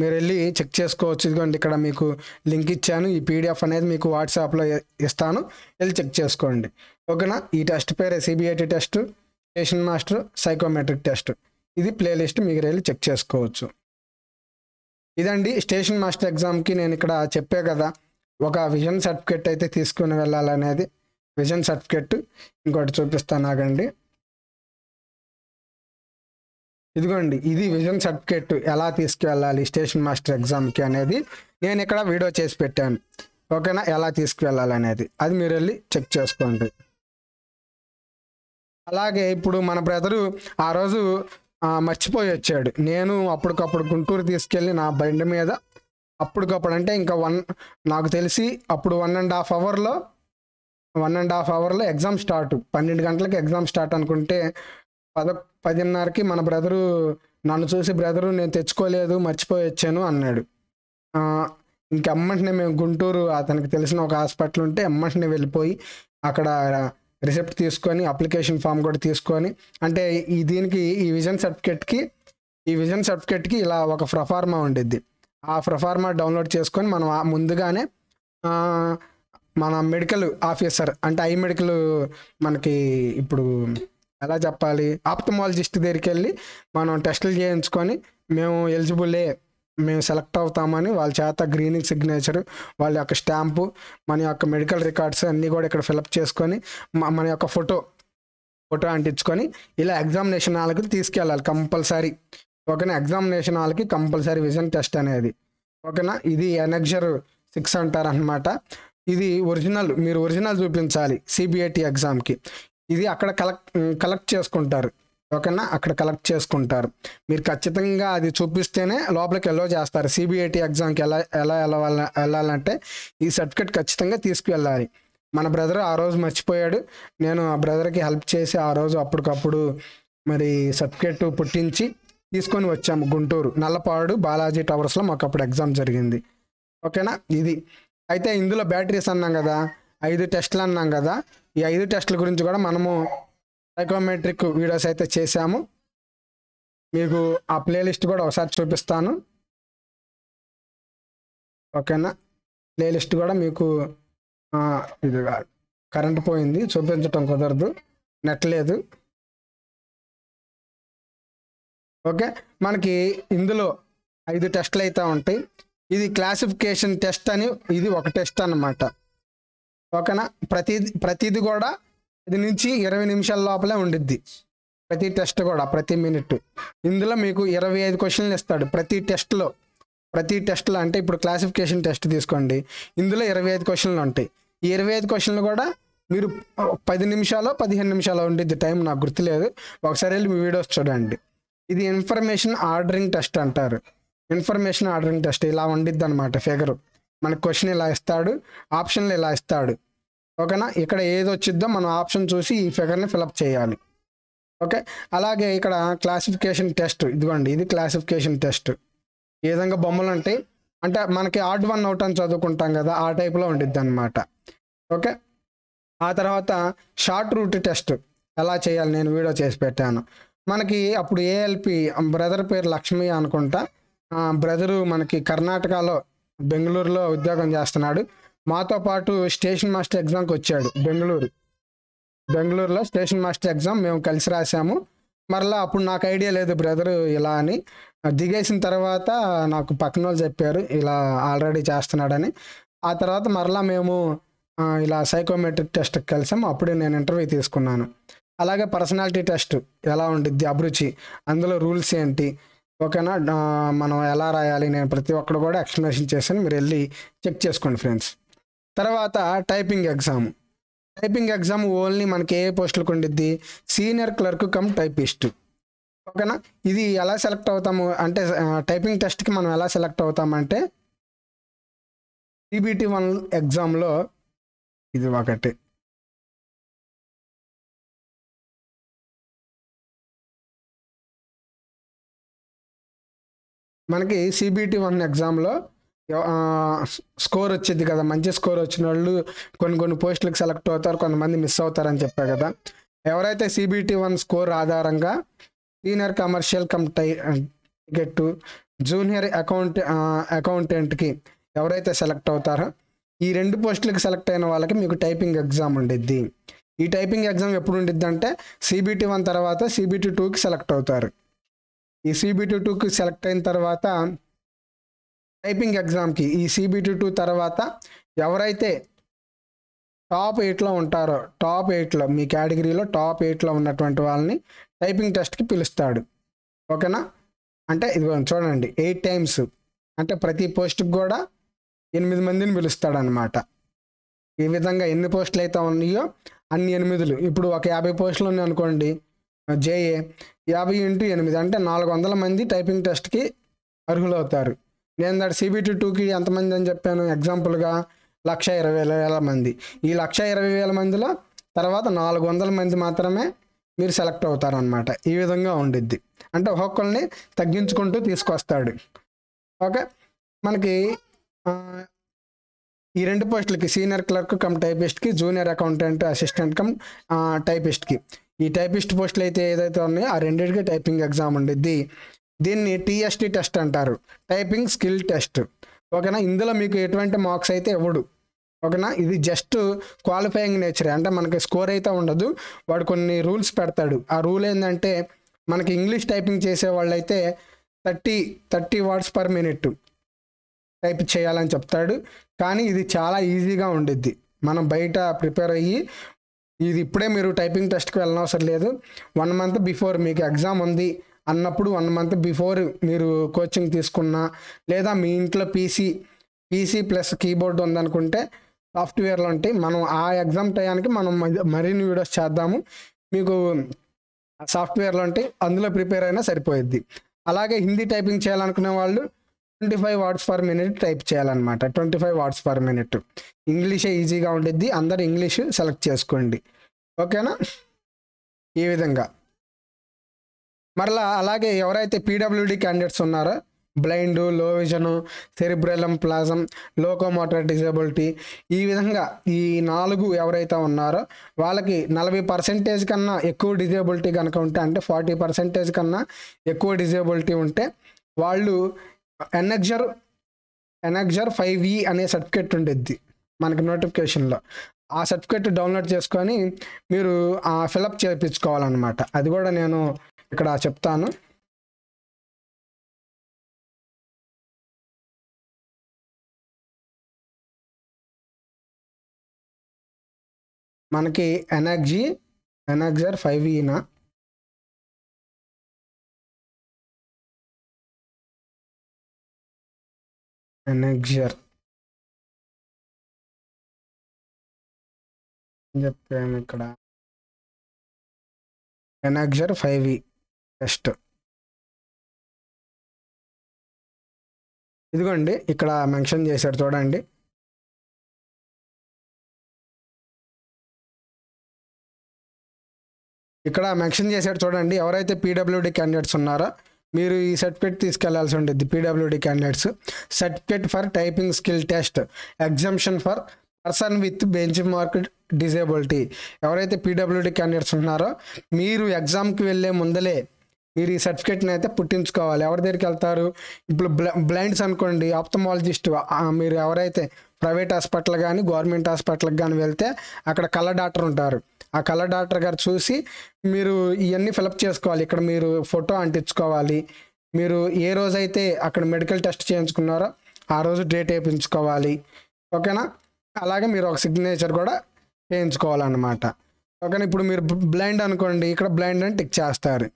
మీరు వెళ్ళి చెక్ చేసుకోవచ్చు ఇదిగోండి ఇక్కడ మీకు లింక్ ఇచ్చాను ఈ పీడిఎఫ్ అనేది మీకు వాట్సాప్లో ఇస్తాను వెళ్ళి చెక్ చేసుకోండి ఓకేనా ఈ టెస్ట్ పేరే CBIT test station master psychometric test ఇది ప్లేలిస్ట్ మీరు వెళ్ళి చెక్ చేసుకోవచ్చు ఇదండి స్టేషన్ మాస్టర్ ఎగ్జామ్కి నేను ఇక్కడ చెప్పే కదా ఒక విజన్ సర్టిఫికెట్ అయితే తీసుకుని వెళ్ళాలనేది విజన్ సర్టిఫికెట్ ఇంకోటి చూపిస్తాను ఆగండి ఇదిగోండి ఇది విజన్ సర్టిఫికెట్ ఎలా తీసుకువెళ్ళాలి స్టేషన్ మాస్టర్ ఎగ్జామ్కి అనేది నేను ఇక్కడ వీడియో చేసి పెట్టాను ఓకేనా ఎలా తీసుకువెళ్ళాలి అనేది అది మీరు వెళ్ళి చెక్ చేసుకోండి అలాగే ఇప్పుడు మన బ్రదరు ఆ రోజు మర్చిపోయి వచ్చాడు నేను అప్పటికప్పుడు గుంటూరు తీసుకెళ్ళి నా బండి మీద అప్పటికప్పుడు అంటే ఇంకా వన్ నాకు తెలిసి అప్పుడు వన్ అండ్ హాఫ్ అవర్లో వన్ అండ్ హాఫ్ అవర్లో ఎగ్జామ్ స్టార్ట్ పన్నెండు గంటలకి ఎగ్జామ్ స్టార్ట్ అనుకుంటే పద పదిన్నరకి మన బ్రదరు నన్ను చూసి బ్రదరు నేను తెచ్చుకోలేదు మర్చిపోయి వచ్చాను అన్నాడు ఇంకెమ్మంటనే మేము గుంటూరు అతనికి తెలిసిన ఒక హాస్పిటల్ ఉంటే ఎమ్మంటనే వెళ్ళిపోయి అక్కడ రిసెప్ట్ తీసుకొని అప్లికేషన్ ఫామ్ కూడా తీసుకొని అంటే ఈ దీనికి ఈ విజన్ సర్టిఫికెట్కి ఈ విజన్ సర్టిఫికెట్కి ఇలా ఒక ప్రొఫార్మా ఉండిద్ది ఆ ప్రొఫార్మా డౌన్లోడ్ చేసుకొని మనం ముందుగానే మన మెడికల్ ఆఫీసర్ అంటే ఐ మెడికల్ మనకి ఇప్పుడు ఎలా చెప్పాలి ఆప్తమాలజిస్ట్ దగ్గరికి వెళ్ళి మనం టెస్టులు చేయించుకొని మేము ఎలిజిబులే మేము సెలెక్ట్ అవుతామని వాళ్ళ చేత గ్రీనింగ్ సిగ్నేచర్ వాళ్ళ యొక్క స్టాంపు మన యొక్క మెడికల్ రికార్డ్స్ అన్నీ కూడా ఇక్కడ ఫిలప్ చేసుకొని మన యొక్క ఫోటో ఫోటో అంటించుకొని ఇలా ఎగ్జామినేషన్ హాల్కి తీసుకెళ్ళాలి కంపల్సరీ ఓకేనా ఎగ్జామినేషన్ హాల్కి కంపల్సరీ విజన్ టెస్ట్ అనేది ఓకేనా ఇది ఎనెక్జర్ సిక్స్ అంటారు అనమాట ఇది ఒరిజినల్ మీరు ఒరిజినల్ చూపించాలి సిబిఐటి ఎగ్జామ్కి ఇది అక్కడ కలెక్ట్ కలెక్ట్ చేసుకుంటారు టోకెన్ అక్కడ కలెక్ట్ చేసుకుంటారు మీరు ఖచ్చితంగా అది చూపిస్తేనే లోపలికి ఎల్లో చేస్తారు సిబిఐటి ఎగ్జామ్కి ఎలా ఎలా వెళ్ళాలి వెళ్ళాలంటే ఈ సర్టిఫికెట్ ఖచ్చితంగా తీసుకువెళ్ళాలి మన బ్రదర్ ఆ రోజు మర్చిపోయాడు నేను ఆ బ్రదర్కి హెల్ప్ చేసి ఆ రోజు అప్పటికప్పుడు మరి సర్టిఫికెట్ పుట్టించి తీసుకొని వచ్చాము గుంటూరు నల్లపాడు బాలాజీ టవర్స్లో మాకు అప్పుడు ఎగ్జామ్ జరిగింది ఓకేనా ఇది అయితే ఇందులో బ్యాటరీస్ అన్నాం కదా ఐదు టెస్ట్లు అన్నాం కదా ఈ ఐదు టెస్టుల గురించి కూడా మనము సైకోమెట్రిక్ వీడియోస్ అయితే చేశాము మీకు ఆ ప్లేలిస్ట్ కూడా ఒకసారి చూపిస్తాను ఓకేనా ప్లేలిస్ట్ కూడా మీకు ఇది కరెంట్ పోయింది చూపించటం కుదరదు నెట్ లేదు ఓకే మనకి ఇందులో ఐదు టెస్ట్లు అయితే ఉంటాయి ఇది క్లాసిఫికేషన్ టెస్ట్ అని ఇది ఒక టెస్ట్ అనమాట ఓకేనా ప్రతి ప్రతిది కూడా ఇది నుంచి ఇరవై నిమిషాల లోపలే ఉండిద్ది ప్రతి టెస్ట్ కూడా ప్రతి మినిట్ ఇందులో మీకు ఇరవై ఐదు క్వశ్చన్లు ఇస్తాడు ప్రతి టెస్ట్లో ప్రతి టెస్ట్లో అంటే ఇప్పుడు క్లాసిఫికేషన్ టెస్ట్ తీసుకోండి ఇందులో ఇరవై ఐదు క్వశ్చన్లు ఉంటాయి ఈ ఇరవై ఐదు క్వశ్చన్లు కూడా మీరు పది నిమిషాలు పదిహేను నిమిషాలు ఉండిద్ది టైం నాకు గుర్తులేదు ఒకసారి వెళ్ళి మీ వీడియోస్ చూడండి ఇది ఇన్ఫర్మేషన్ ఆర్డరింగ్ టెస్ట్ అంటారు ఇన్ఫర్మేషన్ ఆర్డరింగ్ టెస్ట్ ఇలా ఉండిద్ది అనమాట ఫిగరు మనకు క్వశ్చన్ ఇలా ఇస్తాడు ఆప్షన్లు ఇలా ఇస్తాడు ఓకేనా ఇక్కడ ఏది వచ్చిద్దో మనం ఆప్షన్ చూసి ఈ ఫిగర్ని ఫిలప్ చేయాలి ఓకే అలాగే ఇక్కడ క్లాసిఫికేషన్ టెస్ట్ ఇదిగోండి ఇది క్లాసిఫికేషన్ టెస్ట్ ఏ విధంగా బొమ్మలు ఉంటాయి అంటే మనకి ఆర్ట్ వన్ అవుట్ అని చదువుకుంటాం కదా ఆ టైప్లో ఉండిద్ది అనమాట ఓకే ఆ తర్వాత షార్ట్ రూట్ టెస్ట్ ఎలా చేయాలి నేను వీడియో చేసి పెట్టాను మనకి అప్పుడు ఏఎల్పి బ్రదర్ పేరు లక్ష్మి అనుకుంటా బ్రదరు మనకి కర్ణాటకలో బెంగళూరులో ఉద్యోగం చేస్తున్నాడు మాతో పాటు స్టేషన్ మాస్టర్ ఎగ్జామ్కి వచ్చాడు బెంగళూరు బెంగళూరులో స్టేషన్ మాస్టర్ ఎగ్జామ్ మేము కలిసి రాసాము మరలా అప్పుడు నాకు ఐడియా లేదు బ్రదర్ ఇలా అని దిగేసిన తర్వాత నాకు పక్కన వాళ్ళు చెప్పారు ఇలా ఆల్రెడీ చేస్తున్నాడని ఆ తర్వాత మరలా మేము ఇలా సైకోమెట్రిక్ టెస్ట్ కలిసాము అప్పుడే నేను ఇంటర్వ్యూ తీసుకున్నాను అలాగే పర్సనాలిటీ టెస్ట్ ఎలా ఉండిద్ది అభిరుచి అందులో రూల్స్ ఏంటి ఓకేనా మనం ఎలా రాయాలి నేను ప్రతి ఒక్కరు కూడా ఎక్స్ప్లెనేషన్ చేశాను మీరు వెళ్ళి చెక్ చేసుకోండి ఫ్రెండ్స్ తర్వాత typing exam typing exam only మనకి ఏ పోస్టులకు ఉండిద్ది సీనియర్ క్లర్క్ కమ్ టైపిస్ట్ ఓకేనా ఇది ఎలా సెలెక్ట్ అవుతాము అంటే టైపింగ్ టెస్ట్కి మనం ఎలా సెలెక్ట్ అవుతామంటే సిబిటి వన్ ఎగ్జామ్లో ఇది ఒకటి మనకి సిబిటి వన్ ఎగ్జామ్లో స్కోర్ వచ్చేది కదా మంచి స్కోర్ వచ్చిన వాళ్ళు కొన్ని కొన్ని పోస్టులకు సెలెక్ట్ అవుతారు కొంతమంది మిస్ అవుతారని చెప్పారు కదా ఎవరైతే సిబిటి వన్ స్కోర్ ఆధారంగా senior commercial cum ticket junior account అకౌంటెంట్కి ఎవరైతే సెలెక్ట్ అవుతారో ఈ రెండు పోస్టులకు సెలెక్ట్ అయిన వాళ్ళకి మీకు టైపింగ్ ఎగ్జామ్ ఉండిద్ది ఈ టైపింగ్ ఎగ్జామ్ ఎప్పుడు ఉండిద్ది అంటే సిబిటి వన్ తర్వాత సిబిటి టూకి సెలెక్ట్ అవుతారు ఈ సిబిటి టూకి సెలెక్ట్ అయిన తర్వాత టైపింగ్ ఎగ్జామ్కి ఈ సిబిటి టూ తర్వాత ఎవరైతే టాప్ ఎయిట్లో ఉంటారో టాప్ ఎయిట్లో మీ కేటగిరీలో టాప్ ఎయిట్లో ఉన్నటువంటి వాళ్ళని టైపింగ్ టెస్ట్కి పిలుస్తాడు ఓకేనా అంటే ఇది చూడండి ఎయిట్ టైమ్స్ అంటే ప్రతి పోస్ట్కి కూడా ఎనిమిది మందిని పిలుస్తాడనమాట ఈ విధంగా ఎన్ని పోస్టులు అయితే ఉన్నాయో అన్ని ఎనిమిదిలు ఇప్పుడు ఒక యాభై పోస్టులు ఉన్నాయి అనుకోండి జేఏ యాభై ఇంటూ ఎనిమిది అంటే నాలుగు వందల మంది టైపింగ్ టెస్ట్కి అర్హులవుతారు నేను దాని సిబిటీ టూకి ఎంతమంది అని చెప్పాను ఎగ్జాంపుల్గా లక్ష ఇరవై వేల మంది ఈ లక్ష ఇరవై వేల మందిలో తర్వాత నాలుగు వందల మంది మాత్రమే మీరు సెలెక్ట్ అవుతారనమాట ఈ విధంగా ఉండిద్ది అంటే ఒక్కొక్కరిని తగ్గించుకుంటూ తీసుకొస్తాడు ఓకే మనకి ఈ రెండు పోస్టులకి సీనియర్ క్లర్క్ కమ్ టైపిస్ట్కి జూనియర్ అకౌంటెంట్ అసిస్టెంట్ కమ్ టైపిస్ట్కి ఈ టైపిస్ట్ పోస్టులు అయితే ఏదైతే ఉన్నాయో ఆ రెండింటికి టైపింగ్ ఎగ్జామ్ ఉండిద్ది దీన్ని టీఎస్టీ టెస్ట్ అంటారు టైపింగ్ స్కిల్ టెస్ట్ ఓకేనా ఇందులో మీకు ఎటువంటి మార్క్స్ అయితే ఇవ్వడు ఓకేనా ఇది జస్ట్ క్వాలిఫైయింగ్ నేచర్ అంటే మనకి స్కోర్ అయితే ఉండదు వాడు కొన్ని రూల్స్ పెడతాడు ఆ రూల్ ఏంటంటే మనకి ఇంగ్లీష్ టైపింగ్ చేసే వాళ్ళైతే thirty thirty words per minute type చేయాలని చెప్తాడు కానీ ఇది చాలా ఈజీగా ఉండిద్ది మనం బయట ప్రిపేర్ అయ్యి ఇది ఇప్పుడే మీరు టైపింగ్ టెస్ట్కి వెళ్ళనవసరం లేదు వన్ మంత్ బిఫోర్ మీకు ఎగ్జామ్ ఉంది అన్నప్పుడు వన్ మంత్ బిఫోర్ మీరు కోచింగ్ తీసుకున్నా లేదా మీ ఇంట్లో పీసీ పీసీ ప్లస్ కీబోర్డ్ ఉందనుకుంటే సాఫ్ట్వేర్లు ఉంటాయి మనం ఆ ఎగ్జామ్ టయానికి మనం మరిన్ని వీడియోస్ చేద్దాము మీకు సాఫ్ట్వేర్లు ఉంటాయి అందులో ప్రిపేర్ అయినా సరిపోయిద్ది అలాగే హిందీ టైపింగ్ చేయాలనుకునే వాళ్ళు twenty five words per minute type చేయాలన్నమాట twenty five words per minute ఇంగ్లీషే ఈజీగా ఉండిద్ది అందరు ఇంగ్లీష్ సెలెక్ట్ చేసుకోండి ఓకేనా ఈ విధంగా మరలా అలాగే ఎవరైతే పీడబ్ల్యూడి క్యాండిడేట్స్ ఉన్నారో blind low vision cerebral palsy locomotor disability ఈ విధంగా ఈ నాలుగు ఎవరైతే ఉన్నారో వాళ్ళకి నలభై పర్సెంటేజ్ కన్నా ఎక్కువ డిజేబిలిటీ కనుక ఉంటే అంటే ఫార్టీ పర్సెంటేజ్ కన్నా ఎక్కువ డిజేబిలిటీ ఉంటే వాళ్ళు ఎన్ఎక్జర్ ఎన్ఎక్జర్ ఫైవ్ ఈ e అనే సర్టిఫికేట్ ఉండేది మనకి నోటిఫికేషన్లో ఆ సర్టిఫికేట్ డౌన్లోడ్ చేసుకొని మీరు ఆ ఫిలప్ చేయించుకోవాలన్నమాట అది కూడా నేను ఇక్కడ చెప్తాను మనకి ఎనర్జీ ఎనర్జర్ ఫైవ్ ఈనా ఎనర్జర్ చెప్పాను ఇక్కడ ఎనర్జర్ ఫైవ్ ఈ టెస్ట్ ఇదిగోండి ఇక్కడ మెన్షన్ చేశారు చూడండి ఇక్కడ మెన్షన్ చేశారు చూడండి ఎవరైతే పీడబ్ల్యూడి క్యాండిడేట్స్ ఉన్నారో మీరు ఈ సర్టిఫికేట్ తీసుకెళ్లాల్సి ఉంటుంది PWD candidates certificate for typing skill test exemption for person with benchmark disability ఎవరైతే పీడబ్ల్యూడి క్యాండిడేట్స్ ఉన్నారో మీరు ఎగ్జామ్కి వెళ్ళే ముందలే ఈ సర్టిఫికేట్ని అయితే పుట్టించుకోవాలి ఎవరి దగ్గరికి వెళ్తారు ఇప్పుడు బ్లైండ్స్ అనుకోండి ఆప్థమాలజిస్ట్ మీరు ఎవరైతే ప్రైవేట్ హాస్పిటల్ కానీ గవర్నమెంట్ హాస్పిటల్కి కానీ వెళ్తే అక్కడ కళ్ళ డాక్టర్ ఉంటారు ఆ కళ్ళ డాక్టర్ గారు చూసి మీరు ఇవన్నీ ఫిలప్ చేసుకోవాలి ఇక్కడ మీరు ఫోటో అంటించుకోవాలి మీరు ఏ రోజైతే అక్కడ మెడికల్ టెస్ట్ చేయించుకున్నారో ఆ రోజు డేట్ వేయించుకోవాలి ఓకేనా అలాగే మీరు ఒక సిగ్నేచర్ కూడా చేయించుకోవాలన్నమాట ఓకేనా ఇప్పుడు మీరు బ్లైండ్ అనుకోండి ఇక్కడ బ్లైండ్ అని టిక్ చేస్తారు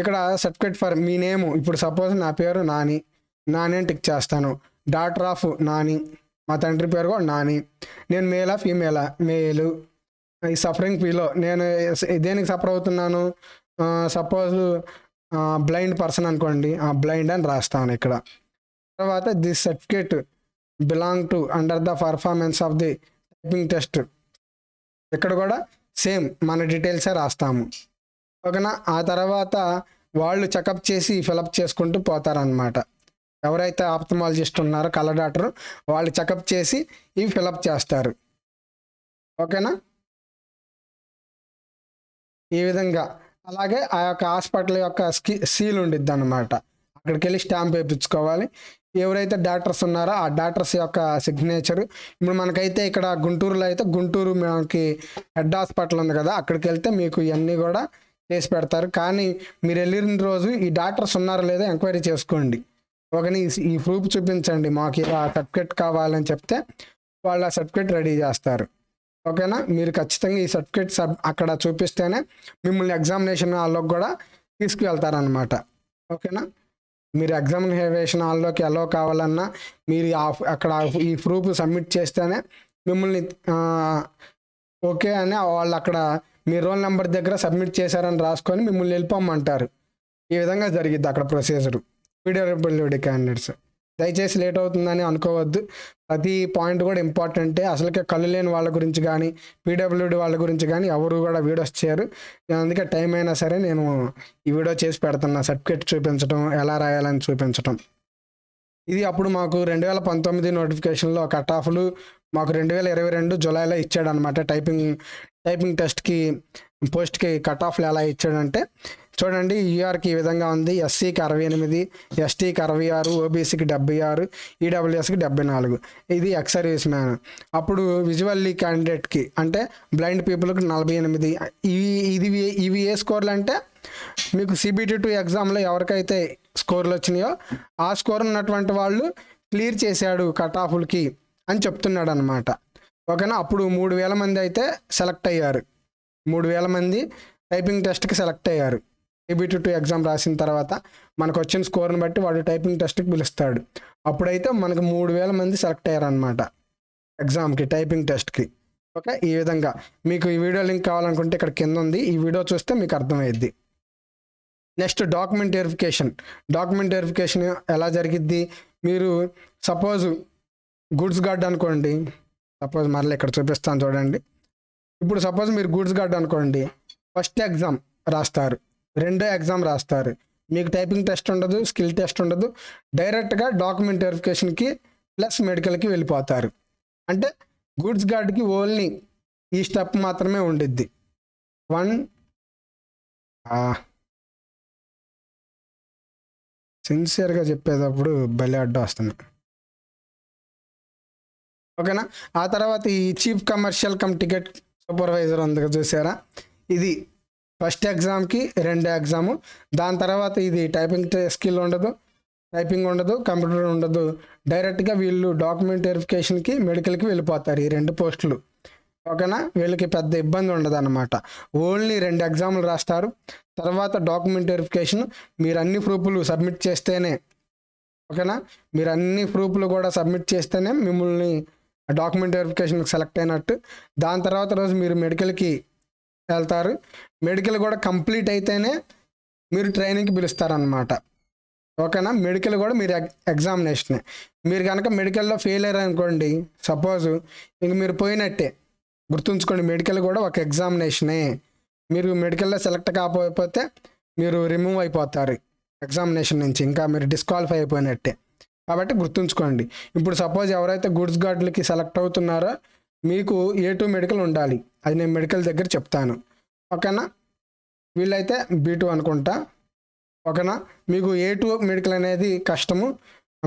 ఇక్కడ సర్టిఫికేట్ ఫర్ మీ నేమ్ ఇప్పుడు సపోజ్ నా పేరు నాని నాని అని టిక్ చేస్తాను డాక్టర్ ఆఫ్ నాని మా తండ్రి పేరు కూడా నాని నేను మేలా ఫీమేలా మేలు ఈ సఫరింగ్ ఫీలో నేను దేనికి సఫర్ అవుతున్నాను సపోజ్ బ్లైండ్ పర్సన్ అనుకోండి ఆ బ్లైండ్ అని రాస్తాను ఇక్కడ తర్వాత this certificate belong to under the performance of the typing test ఇక్కడ కూడా సేమ్ మన డీటెయిల్సే రాస్తాము ఓకేనా ఆ తర్వాత వాళ్ళు చెకప్ చేసి ఫిలప్ చేసుకుంటూ పోతారనమాట ఎవరైతే ఆప్తమాలజిస్ట్ ఉన్నారో కళ్ళ డాక్టర్ వాళ్ళు చెకప్ చేసి ఇవి ఫిలప్ చేస్తారు ఓకేనా ఈ విధంగా అలాగే ఆ యొక్క హాస్పిటల్ యొక్క స్కీ సీల్ ఉండిద్ది అనమాట అక్కడికి వెళ్ళి స్టాంప్ వేయించుకోవాలి ఎవరైతే డాక్టర్స్ ఉన్నారో ఆ డాక్టర్స్ యొక్క సిగ్నేచర్ ఇప్పుడు మనకైతే ఇక్కడ గుంటూరులో అయితే గుంటూరు మనకి హెడ్ హాస్పిటల్ ఉంది కదా అక్కడికి వెళ్తే మీకు ఇవన్నీ కూడా చేసి పెడతారు కానీ మీరు వెళ్ళిన రోజు ఈ డాక్టర్స్ ఉన్నారో లేదో ఎంక్వైరీ చేసుకోండి ఒకని ఈ ప్రూఫ్ చూపించండి మాకు ఇలా సర్టిఫికేట్ కావాలని చెప్తే వాళ్ళు ఆ సర్టిఫికేట్ రెడీ చేస్తారు ఓకేనా మీరు ఖచ్చితంగా ఈ సర్టిఫికేట్ సబ్ అక్కడ చూపిస్తేనే మిమ్మల్ని ఎగ్జామినేషన్ హాల్లోకి కూడా తీసుకువెళ్తారనమాట ఓకేనా మీరు ఎగ్జామినేషన్ హాల్లోకి ఎలా కావాలన్నా మీరు అక్కడ ఈ ప్రూఫ్ సబ్మిట్ చేస్తేనే మిమ్మల్ని ఓకే అని వాళ్ళు అక్కడ మీ రోల్ నెంబర్ దగ్గర సబ్మిట్ చేశారని రాసుకొని మిమ్మల్ని వెళ్ళిపోమంటారు ఈ విధంగా జరిగింది అక్కడ ప్రొసీజరు పీడబ్ల్యూడి క్యాండిడేట్స్ దయచేసి లేట్ అవుతుందని అనుకోవద్దు ప్రతి పాయింట్ కూడా ఇంపార్టెంటే అసలుకే కళ్ళు లేని వాళ్ళ గురించి కానీ పీడబ్ల్యూడి వాళ్ళ గురించి కానీ ఎవరు కూడా వీడియోస్ చేయరు నేను అందుకే టైం అయినా సరే నేను ఈ వీడియో చేసి పెడుతున్నా సర్టిఫికేట్ చూపించడం ఎలా రాయాలని చూపించడం ఇది అప్పుడు మాకు రెండు వేల పంతొమ్మిది నోటిఫికేషన్లో కట్ ఆఫ్లు మాకు రెండు వేల ఇరవై రెండు జూలైలో ఇచ్చాడనమాట టైపింగ్ టైపింగ్ టెస్ట్కి పోస్ట్కి కట్ ఆఫ్లు ఎలా ఇచ్చాడంటే చూడండి యూఆర్కి ఈ విధంగా ఉంది ఎస్సీకి అరవై ఎనిమిది ఎస్టీకి అరవై ఆరు ఓబీసీకి డెబ్బై ఆరు ఈడబ్ల్యూఎస్కి డెబ్బై నాలుగు ఇది ఎక్సర్వీస్ మ్యాన్ అప్పుడు విజువల్లీ క్యాండిడేట్కి అంటే బ్లైండ్ పీపుల్కి నలభై ఎనిమిది ఇవి ఇది ఇవి ఏ స్కోర్లు అంటే మీకు సిబిటీ టూ ఎగ్జామ్లో ఎవరికైతే స్కోర్లు వచ్చినాయో ఆ స్కోర్ ఉన్నటువంటి వాళ్ళు క్లియర్ చేశాడు కట్ ఆఫ్లకి అని చెప్తున్నాడు అనమాట ఓకేనా అప్పుడు మూడు వేల మంది అయితే సెలెక్ట్ అయ్యారు మూడు వేల మంది టైపింగ్ టెస్ట్కి సెలెక్ట్ అయ్యారు ఏబీటీ టూ ఎగ్జామ్ రాసిన తర్వాత మనకు వచ్చిన స్కోర్ని బట్టి వాడు టైపింగ్ టెస్ట్కి పిలుస్తాడు అప్పుడైతే మనకు మూడు వేల మంది సెలెక్ట్ అయ్యారనమాట ఎగ్జామ్కి టైపింగ్ టెస్ట్కి ఓకే ఈ విధంగా మీకు ఈ వీడియో లింక్ కావాలనుకుంటే ఇక్కడ కింద ఉంది ఈ వీడియో చూస్తే మీకు అర్థమైద్ది next document verification document verification ఎలా జరిగిద్ది మీరు సపోజ్ గూడ్స్ గార్డ్ అనుకోండి సపోజ్ మరలా ఇక్కడ చూపిస్తాను చూడండి ఇప్పుడు సపోజ్ మీరు గూడ్స్ గార్డ్ అనుకోండి ఫస్ట్ ఎగ్జామ్ రాస్తారు రెండో ఎగ్జామ్ రాస్తారు మీకు టైపింగ్ టెస్ట్ ఉండదు స్కిల్ టెస్ట్ ఉండదు డైరెక్ట్గా డాక్యుమెంట్ వెరిఫికేషన్కి ప్లస్ మెడికల్కి వెళ్ళిపోతారు అంటే గూడ్స్ గార్డ్కి ఓన్లీ ఈ స్టెప్ మాత్రమే ఉండిద్ది వన్ సిన్సియర్గా చెప్పేటప్పుడు బలి అడ్డు వస్తున్నాయి ఓకేనా ఆ తర్వాత ఈ chief commercial cum ticket supervisor ఉంది చూసారా ఇది ఫస్ట్ ఎగ్జామ్కి రెండు ఎగ్జాము దాని తర్వాత ఇది టైపింగ్ స్కిల్ ఉండదు టైపింగ్ ఉండదు కంప్యూటర్ ఉండదు డైరెక్ట్గా వీళ్ళు డాక్యుమెంట్ వెరిఫికేషన్కి మెడికల్కి వెళ్ళిపోతారు ఈ రెండు పోస్టులు ఓకేనా వీళ్ళకి పెద్ద ఇబ్బంది ఉండదు అనమాట ఓన్లీ రెండు ఎగ్జాములు రాస్తారు తర్వాత డాక్యుమెంట్ వెరిఫికేషన్ మీరు అన్ని ప్రూఫ్లు సబ్మిట్ చేస్తేనే ఓకేనా మీరు అన్ని ప్రూఫ్లు కూడా సబ్మిట్ చేస్తేనే మిమ్మల్ని డాక్యుమెంట్ వెరిఫికేషన్కి సెలెక్ట్ అయినట్టు దాని తర్వాత రోజు మీరు మెడికల్కి వెళ్తారు మెడికల్ కూడా కంప్లీట్ అయితేనే మీరు ట్రైనింగ్కి పిలుస్తారనమాట ఓకేనా మెడికల్ కూడా మీరు ఎగ్జామినేషనే మీరు కనుక మెడికల్లో ఫెయిల్ అయ్యారు అనుకోండి ఇంక మీరు పోయినట్టే గుర్తుంచుకోండి మెడికల్ కూడా ఒక ఎగ్జామినేషనే మీరు మెడికల్లో సెలెక్ట్ కాకపోతే మీరు రిమూవ్ అయిపోతారు ఎగ్జామినేషన్ నుంచి ఇంకా మీరు డిస్క్వాలిఫై అయిపోయినట్టే కాబట్టి గుర్తుంచుకోండి ఇప్పుడు సపోజ్ ఎవరైతే గుడ్స్ గార్డులకి సెలెక్ట్ అవుతున్నారో మీకు ఏ టూ మెడికల్ ఉండాలి అది నేను మెడికల్ దగ్గర చెప్తాను ఓకేనా వీళ్ళైతే బీ టూ అనుకుంటా ఓకేనా మీకు ఏ టూ మెడికల్ అనేది కష్టము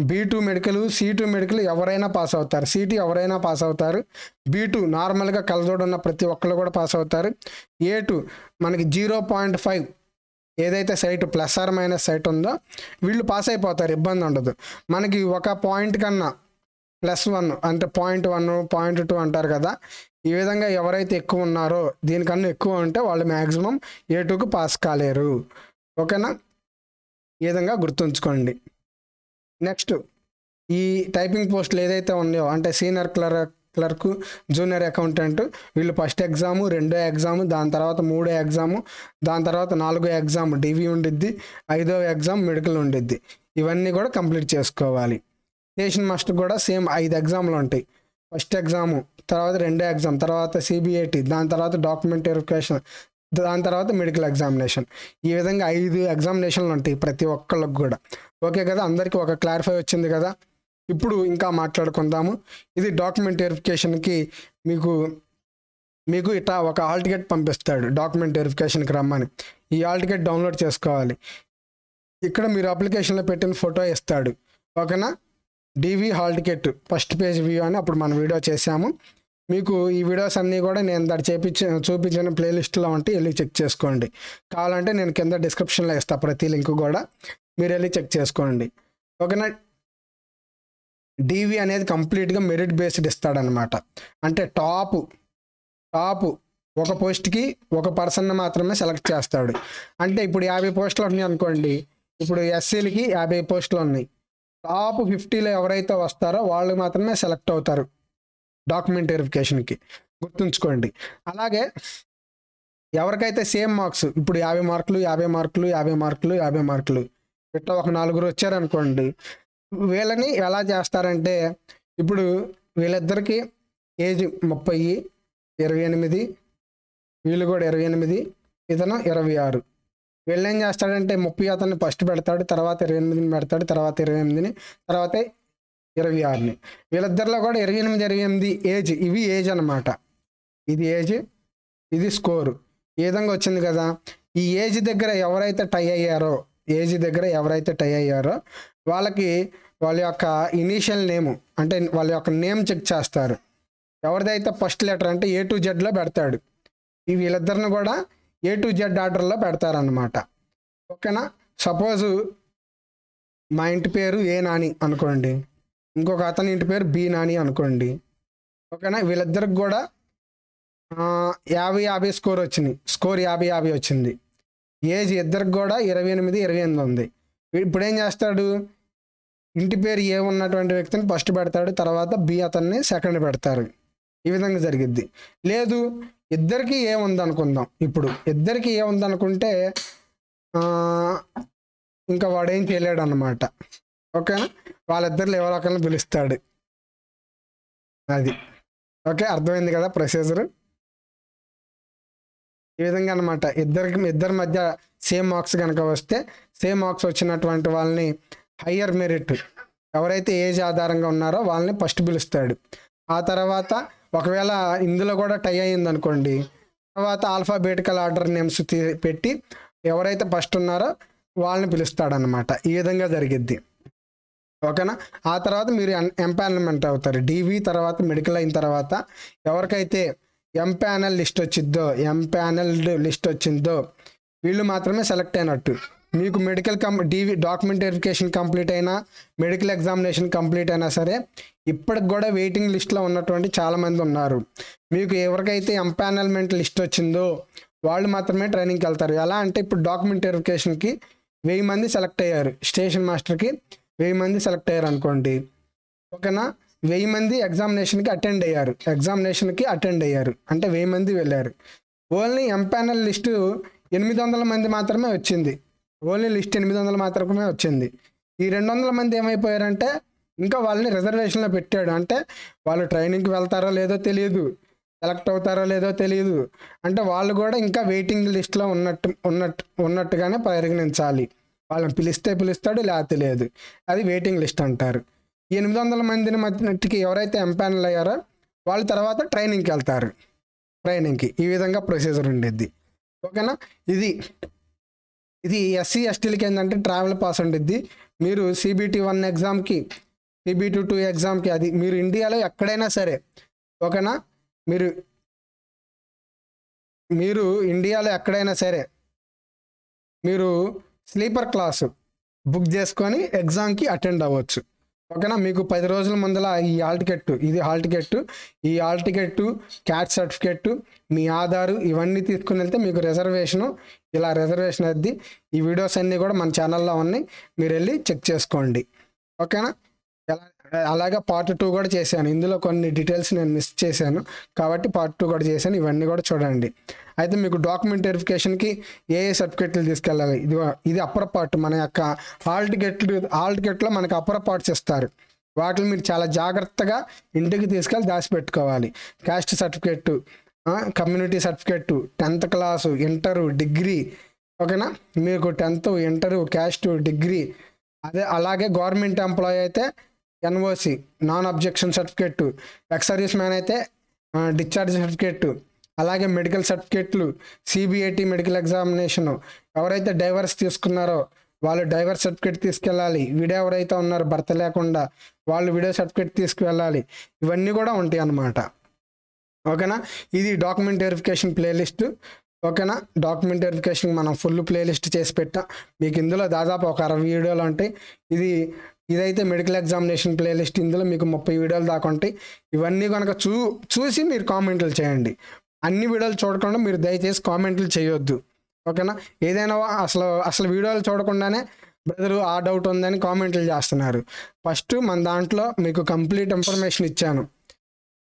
B two medical C two medical ఎవరైనా పాస్ అవుతారు సిటీ ఎవరైనా పాస్ అవుతారు బీ టూ నార్మల్గా కలదోడున్న ప్రతి ఒక్కరు కూడా పాస్ అవుతారు ఏ టూ మనకి జీరో పాయింట్ ఫైవ్ ఏదైతే sight plus or minus sight ఉందో వీళ్ళు పాస్ అయిపోతారు ఇబ్బంది ఉండదు మనకి ఒక పాయింట్ కన్నా ప్లస్ వన్ అంటే పాయింట్ వన్ పాయింట్ టూ అంటారు కదా ఈ విధంగా ఎవరైతే ఎక్కువ ఉన్నారో దీనికన్నా ఎక్కువ ఉంటే వాళ్ళు మ్యాక్సిమం ఏ టూకి పాస్ కాలేరు ఓకేనా ఈ విధంగా గుర్తుంచుకోండి నెక్స్ట్ ఈ టైపింగ్ పోస్టులు ఏదైతే ఉన్నాయో అంటే senior clerk clerk junior accountant వీళ్ళు ఫస్ట్ ఎగ్జాము రెండో ఎగ్జాము దాని తర్వాత మూడో ఎగ్జాము దాని తర్వాత నాలుగో ఎగ్జామ్ డివి ఉండిద్ది ఐదో ఎగ్జామ్ మెడికల్ ఉండిద్ది ఇవన్నీ కూడా కంప్లీట్ చేసుకోవాలి స్టేషన్ మాస్టర్ కూడా సేమ్ ఐదు ఎగ్జామ్లు ఉంటాయి ఫస్ట్ ఎగ్జాము తర్వాత రెండో ఎగ్జామ్ తర్వాత సిబిఐటి దాని తర్వాత డాక్యుమెంట్ వెరిఫికేషన్ దాని తర్వాత మెడికల్ ఎగ్జామినేషన్ ఈ విధంగా ఐదు ఎగ్జామినేషన్లు ఉంటాయి ప్రతి ఒక్కళ్ళకి కూడా ఓకే కదా అందరికీ ఒక క్లారిఫై వచ్చింది కదా ఇప్పుడు ఇంకా మాట్లాడుకుందాము ఇది డాక్యుమెంట్ వెరిఫికేషన్కి మీకు మీకు ఇట్లా ఒక హాల్ టికెట్ పంపిస్తాడు డాక్యుమెంట్ వెరిఫికేషన్కి రమ్మని ఈ హాల్ టికెట్ డౌన్లోడ్ చేసుకోవాలి ఇక్కడ మీరు అప్లికేషన్లో పెట్టిన ఫోటో ఇస్తాడు ఓకేనా DV hall ticket first page view అని అప్పుడు మనం వీడియో చేసాము మీకు ఈ వీడియోస్ అన్నీ కూడా నేను దాన్ని చేపించ చూపించిన ప్లేలిస్ట్లో ఉంటే వెళ్ళి చెక్ చేసుకోండి కావాలంటే నేను కింద డిస్క్రిప్షన్లో ఇస్తాను ప్రతి లింక్ కూడా మీరు వెళ్ళి చెక్ చేసుకోండి ఓకేనా డీవీ అనేది కంప్లీట్గా మెరిట్ బేస్డ్ ఇస్తాడనమాట అంటే టాప్ టాప్ ఒక పోస్ట్కి ఒక పర్సన్ మాత్రమే సెలెక్ట్ చేస్తాడు అంటే ఇప్పుడు యాభై పోస్టులు ఉన్నాయి అనుకోండి ఇప్పుడు ఎస్సీలకి యాభై పోస్టులు ఉన్నాయి టాప్ ఫిఫ్టీలో ఎవరైతే వస్తారో వాళ్ళు మాత్రమే సెలెక్ట్ అవుతారు డాక్యుమెంట్ వెరిఫికేషన్కి గుర్తుంచుకోండి అలాగే ఎవరికైతే సేమ్ మార్క్స్ ఇప్పుడు యాభై మార్కులు యాభై మార్కులు యాభై మార్కులు యాభై మార్కులు ఇట్లా ఒక నలుగురు వచ్చారనుకోండి వీళ్ళని ఎలా చేస్తారంటే ఇప్పుడు వీళ్ళిద్దరికీ ఏజ్ ముప్పై ఇరవై ఎనిమిది వీళ్ళు కూడా ఇరవై ఎనిమిది ఇతను ఇరవై ఆరు వీళ్ళు ఏం చేస్తాడంటే ముప్పై అతన్ని ఫస్ట్ పెడతాడు తర్వాత ఇరవై ఎనిమిదిని పెడతాడు తర్వాత ఇరవై ఎనిమిదిని తర్వాత ఇరవై ఆరుని వీళ్ళిద్దరిలో కూడా ఇరవై ఎనిమిది ఇరవై ఎనిమిది ఏజ్ ఇవి ఏజ్ అనమాట ఇది ఏజ్ ఇది స్కోరు ఈ విధంగా వచ్చింది కదా ఈ ఏజ్ దగ్గర ఎవరైతే టై అయ్యారో ఏజ్ దగ్గర ఎవరైతే టై అయ్యారో వాళ్ళకి వాళ్ళ యొక్క ఇనీషియల్ నేము అంటే వాళ్ళ యొక్క నేమ్ చెక్ చేస్తారు ఎవరిదైతే ఫస్ట్ లెటర్ అంటే ఏ టు జెడ్లో పెడతాడు ఈ వీళ్ళిద్దరిని కూడా ఏ టు జెడ్ ఆర్డర్లో పెడతారనమాట ఓకేనా సపోజు మా ఇంటి పేరు ఏ నాని అనుకోండి ఇంకొక అతని ఇంటి పేరు బి నాని అనుకోండి ఓకేనా వీళ్ళిద్దరికి కూడా యాభై యాభై స్కోర్ వచ్చింది స్కోర్ యాభై యాభై వచ్చింది ఏజ్ ఇద్దరికి కూడా ఇరవై ఎనిమిది ఇరవై ఎనిమిది ఉంది ఇప్పుడు ఏం చేస్తాడు ఇంటి పేరు ఏ ఉన్నటువంటి వ్యక్తిని ఫస్ట్ పెడతాడు తర్వాత బి అతన్ని సెకండ్ పెడతారు ఈ విధంగా జరిగిద్ది లేదు ఇద్దరికి ఏ ఉందనుకుందాం ఇప్పుడు ఇద్దరికి ఏ ఉందనుకుంటే ఇంకా వాడేం చేయలేడు అనమాట ఓకేనా వాళ్ళిద్దరు ఎవరో ఒకరిని పిలుస్తాడు అది ఓకే అర్థమైంది కదా ప్రొసీజరు ఈ విధంగా అనమాట ఇద్దరికి ఇద్దరి మధ్య సేమ్ మార్క్స్ కనుక వస్తే సేమ్ మార్క్స్ వచ్చినటువంటి వాళ్ళని హయ్యర్ మెరిట్ ఎవరైతే ఏజ్ ఆధారంగా ఉన్నారో వాళ్ళని ఫస్ట్ పిలుస్తాడు ఆ తర్వాత ఒకవేళ ఇందులో కూడా టై అయింది అనుకోండి తర్వాత ఆల్ఫాబేటికల్ ఆర్డర్ నేమ్స్ పెట్టి ఎవరైతే ఫస్ట్ ఉన్నారో వాళ్ళని పిలుస్తాడనమాట ఈ విధంగా జరిగిద్ది ఓకేనా ఆ తర్వాత మీరు ఎంపానల్మెంట్ అవుతారు డీవీ తర్వాత మెడికల్ అయిన తర్వాత ఎవరికైతే ఎం ప్యానల్ లిస్ట్ వచ్చిందో ఎం ప్యానల్ లిస్ట్ వచ్చిందో వీళ్ళు మాత్రమే సెలెక్ట్ అయినట్టు మీకు medical cum DV document verification complete అయినా మెడికల్ ఎగ్జామినేషన్ కంప్లీట్ అయినా సరే ఇప్పటికి కూడా వెయిటింగ్ లిస్ట్లో ఉన్నటువంటి చాలామంది ఉన్నారు మీకు ఎవరికైతే ఎంపానల్మెంట్ లిస్ట్ వచ్చిందో వాళ్ళు మాత్రమే ట్రైనింగ్కి వెళ్తారు ఎలా అంటే ఇప్పుడు డాక్యుమెంట్ వెరిఫికేషన్కి వెయ్యి మంది సెలెక్ట్ అయ్యారు స్టేషన్ మాస్టర్కి వెయ్యి మంది సెలెక్ట్ అయ్యారు అనుకోండి ఓకేనా వెయ్యి మంది ఎగ్జామినేషన్కి అటెండ్ అయ్యారు ఎగ్జామినేషన్కి అటెండ్ అయ్యారు అంటే వెయ్యి మంది వెళ్ళారు ఓన్లీ ఎంపానల్ లిస్టు ఎనిమిది వందల మంది మాత్రమే వచ్చింది ఓన్లీ లిస్ట్ ఎనిమిది వందలు మాత్రమే వచ్చింది ఈ రెండు వందల మంది ఏమైపోయారంటే ఇంకా వాళ్ళని రిజర్వేషన్లో పెట్టాడు అంటే వాళ్ళు ట్రైనింగ్కి వెళ్తారో లేదో తెలియదు సెలెక్ట్ అవుతారో లేదో తెలియదు అంటే వాళ్ళు కూడా ఇంకా వెయిటింగ్ లిస్ట్లో ఉన్నట్టు ఉన్నట్టు ఉన్నట్టుగానే పరిగణించాలి వాళ్ళని పిలిస్తే పిలుస్తాడు లేకపోతే లేదు అది వెయిటింగ్ లిస్ట్ అంటారు ఎనిమిది వందల మందిని మధ్యనట్టుకి ఎవరైతే ఎంపానల్ అయ్యారో వాళ్ళు తర్వాత ట్రైనింగ్కి వెళ్తారు ట్రైనింగ్కి ఈ విధంగా ప్రొసీజర్ ఉండేది ఓకేనా ఇది ఇది ఎస్సీ ఎస్టీలకి ఏంటంటే ట్రావెల్ పాస్ ఉండిద్ది మీరు సిబిటి వన్ ఎగ్జామ్కి సిబిటి టూ ఎగ్జామ్కి అది మీరు ఇండియాలో ఎక్కడైనా సరే ఓకేనా మీరు మీరు ఇండియాలో ఎక్కడైనా సరే మీరు స్లీపర్ క్లాసు బుక్ చేసుకొని ఎగ్జామ్కి అటెండ్ అవ్వచ్చు ఓకేనా మీకు పది రోజుల ముందల ఈ హాల్ టికెట్ ఇది హాల్ టికెట్ ఈ హాల్ టికెట్ క్యాట్ సర్టిఫికెట్ మీ ఆధారు ఇవన్నీ తీసుకుని వెళ్తే మీకు రిజర్వేషను ఇలా రిజర్వేషన్ అద్ది ఈ వీడియోస్ అన్నీ కూడా మన ఛానల్లో ఉన్నాయి మీరు వెళ్ళి చెక్ చేసుకోండి ఓకేనా అలాగే పార్ట్ టూ కూడా చేశాను ఇందులో కొన్ని డీటెయిల్స్ నేను మిస్ చేశాను కాబట్టి పార్ట్ టూ కూడా చేశాను ఇవన్నీ కూడా చూడండి అయితే మీకు డాక్యుమెంట్ వెరిఫికేషన్కి ఏ ఏ సర్టిఫికెట్లు తీసుకెళ్ళాలి ఇది ఇది అప్పర్ పార్ట్ మన యొక్క హాల్ టికెట్లు హాల్ టికెట్లో మనకు అప్పర్ పార్ట్స్ ఇస్తారు వాటిని మీరు చాలా జాగ్రత్తగా ఇంటికి తీసుకెళ్ళి దాచిపెట్టుకోవాలి caste certificate community certificate tenth class inter degree ఓకేనా మీకు టెన్త్ ఇంటరు క్యాస్ట్ డిగ్రీ అదే అలాగే గవర్నమెంట్ ఎంప్లాయీ అయితే NOC non objection certificate ex service serviceman అయితే డిశ్చార్జ్ సర్టిఫికేట్ అలాగే మెడికల్ సర్టిఫికేట్లు సిబిఐటి మెడికల్ ఎగ్జామినేషను ఎవరైతే డైవర్స్ తీసుకున్నారో వాళ్ళు డైవర్స్ సర్టిఫికేట్ తీసుకెళ్ళాలి వీడియో ఎవరైతే ఉన్నారో భర్త లేకుండా వాళ్ళు వీడియో సర్టిఫికేట్ తీసుకువెళ్ళాలి ఇవన్నీ కూడా ఉంటాయి అన్నమాట ఓకేనా ఇది డాక్యుమెంట్ వెరిఫికేషన్ ప్లేలిస్ట్ ఓకేనా డాక్యుమెంట్ వెరిఫికేషన్ మనం ఫుల్ ప్లేలిస్ట్ చేసి పెట్టాం మీకు ఇందులో దాదాపు ఒక అరవై వీడియోలు ఉంటాయి ఇది ఇదైతే మెడికల్ ఎగ్జామినేషన్ ప్లేలిస్ట్ ఇందులో మీకు ముప్పై వీడియోలు దాకా ఉంటాయి ఇవన్నీ కనుక చూ చూసి మీరు కామెంట్లు చేయండి అన్ని వీడియోలు చూడకుండా మీరు దయచేసి కామెంట్లు చేయొద్దు ఓకేనా ఏదైనా అసలు అసలు వీడియోలు చూడకుండానే బ్రదర్ ఆ డౌట్ ఉందని కామెంట్లు చేస్తున్నారు ఫస్ట్ మన దాంట్లో మీకు కంప్లీట్ ఇన్ఫర్మేషన్ ఇచ్చాను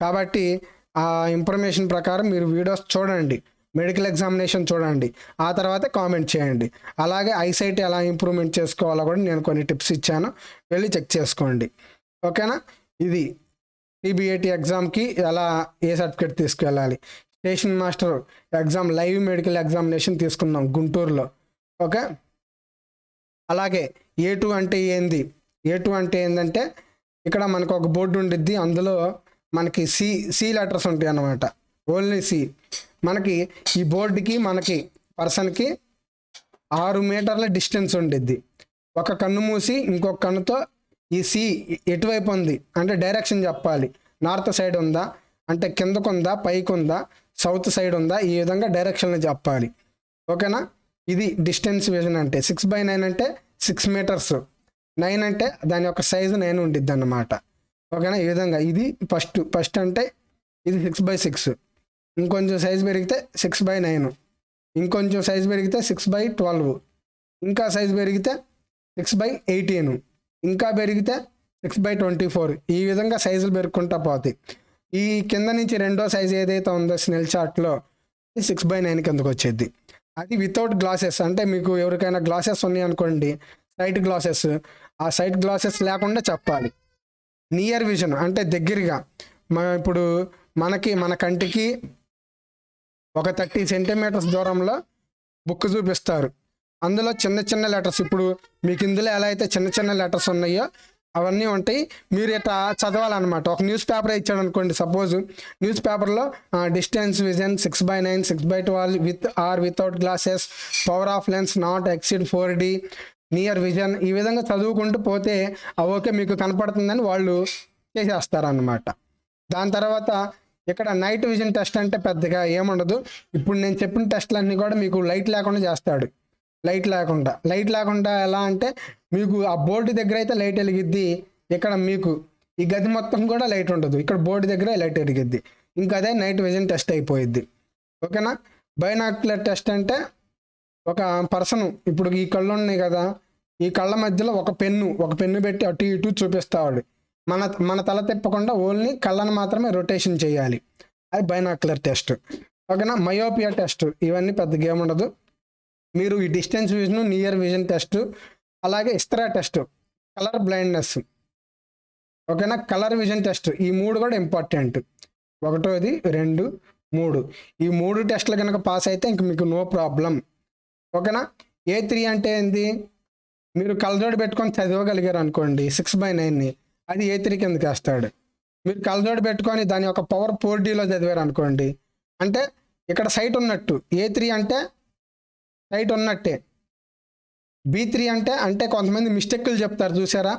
కాబట్టి ఆ ఇన్ఫర్మేషన్ ప్రకారం మీరు వీడియోస్ చూడండి మెడికల్ ఎగ్జామినేషన్ చూడండి ఆ తర్వాత కామెంట్ చేయండి అలాగే ఐసైట్ ఎలా ఇంప్రూవ్మెంట్ చేసుకోవాలో కూడా నేను కొన్ని టిప్స్ ఇచ్చాను వెళ్ళి చెక్ చేసుకోండి ఓకేనా ఇది టీబీఏటీ ఎగ్జామ్కి ఎలా ఏ సర్టిఫికేట్ తీసుకెళ్ళాలి station master exam live medical examination తీసుకుందాం గుంటూరులో ఓకే అలాగే ఏ టూ అంటే ఏంది ఏ టూ అంటే ఏంటంటే ఇక్కడ మనకు ఒక బోర్డు ఉండిద్ది అందులో మనకి సి సి లెటర్స్ ఉంటాయి అన్నమాట ఓన్లీ సి మనకి ఈ బోర్డుకి మనకి పర్సన్కి ఆరు మీటర్ల డిస్టెన్స్ ఉండిద్ది ఒక కన్ను మూసి ఇంకొక కన్నుతో ఈ సి ఎటువైపు ఉంది అంటే డైరెక్షన్ చెప్పాలి నార్త్ సైడ్ ఉందా అంటే కిందకు ఉందా పైకి ఉందా సౌత్ సైడ్ ఉందా ఈ విధంగా డైరెక్షన్లు చెప్పాలి ఓకేనా ఇది డిస్టెన్స్ విజన్ అంటే సిక్స్ బై నైన్ అంటే సిక్స్ మీటర్స్ నైన్ అంటే దాని యొక్క సైజు నైన్ ఉండిద్ది అన్నమాట ఓకేనా ఈ విధంగా ఇది ఫస్ట్ ఫస్ట్ అంటే ఇది సిక్స్ బై సిక్స్ ఇంకొంచెం సైజ్ పెరిగితే సిక్స్ బై నైన్ ఇంకొంచెం సైజ్ పెరిగితే సిక్స్ బై ట్వెల్వ్ ఇంకా సైజ్ పెరిగితే సిక్స్ బై ఎయిటీన్ ఇంకా పెరిగితే సిక్స్ బై ట్వంటీ ఫోర్ ఈ విధంగా సైజులు పెరుక్కుంటా పోతాయి ఈ కింద నుంచి రెండో సైజ్ ఏదైతే ఉందో స్నెల్ చార్ట్లో సిక్స్ బై నైన్ కిందకు వచ్చేది అది వితౌట్ గ్లాసెస్ అంటే మీకు ఎవరికైనా గ్లాసెస్ ఉన్నాయి అనుకోండి సైట్ గ్లాసెస్ ఆ సైట్ గ్లాసెస్ లేకుండా చెప్పాలి నియర్ విజన్ అంటే దగ్గరగా ఇప్పుడు మనకి మన కంటికి ఒక థర్టీ సెంటీమీటర్స్ దూరంలో బుక్ చూపిస్తారు అందులో చిన్న చిన్న లెటర్స్ ఇప్పుడు మీకు ఇందులో ఎలా అయితే చిన్న చిన్న లెటర్స్ ఉన్నాయో అవన్నీ ఉంటాయి మీరు ఇట్లా చదవాలన్నమాట ఒక న్యూస్ పేపర్ ఇచ్చాడు అనుకోండి సపోజ్ న్యూస్ పేపర్లో distance vision six by nine six by twelve with or without glasses power of lens not exceed four D near vision ఈ విధంగా చదువుకుంటూ పోతే ఓకే మీకు కనపడుతుందని వాళ్ళు చేసేస్తారు అన్నమాట దాని తర్వాత ఇక్కడ నైట్ విజన్ టెస్ట్ అంటే పెద్దగా ఏముండదు ఇప్పుడు నేను చెప్పిన టెస్ట్లన్నీ కూడా మీకు లైట్ లేకుండా చేస్తాడు లైట్ లేకుండా లైట్ లేకుండా ఎలా అంటే మీకు ఆ బోర్డు దగ్గర అయితే లైట్ వెలిగిద్ది ఇక్కడ మీకు ఈ గది మొత్తం కూడా లైట్ ఉండదు ఇక్కడ బోర్డు దగ్గర లైట్ వెలిగిద్ది ఇంకా అదే నైట్ విజన్ టెస్ట్ అయిపోయిద్ది ఓకేనా బైనాక్యులర్ టెస్ట్ అంటే ఒక పర్సన్ ఇప్పుడు ఈ కళ్ళు ఉన్నాయి కదా ఈ కళ్ళ మధ్యలో ఒక పెన్ను ఒక పెన్ను పెట్టి అటు ఇటు చూపిస్తాడు మన మన తల తిప్పకుండా ఓన్లీ కళ్ళను మాత్రమే రొటేషన్ చేయాలి అది బైనాక్యులర్ టెస్ట్ ఓకేనా మయోపియా టెస్ట్ ఇవన్నీ పెద్ద గేమ్ ఉండదు మీరు ఈ distance vision near vision test అలాగే ఇస్త్రా టెస్ట్ కలర్ బ్లైండ్నెస్ ఓకేనా కలర్ విజన్ టెస్ట్ ఈ మూడు కూడా ఇంపార్టెంట్ ఒకటోది రెండు మూడు ఈ మూడు టెస్టులు కనుక పాస్ అయితే ఇంక మీకు నో ప్రాబ్లం ఓకేనా ఏ త్రీ అంటే ఏంది మీరు కలజోడు పెట్టుకొని చదవగలిగారు అనుకోండి సిక్స్ బై నైన్ని అది ఏ త్రీ కిందకి వేస్తాడు మీరు కలజోడు పెట్టుకొని దాని యొక్క పవర్ ఫోర్ డీలో చదివారు అనుకోండి అంటే ఇక్కడ సైట్ ఉన్నట్టు ఏ త్రీ అంటే సైట్ ఉన్నట్టే బీ త్రీ అంటే అంటే కొంతమంది మిస్టేక్లు చెప్తారు చూసారా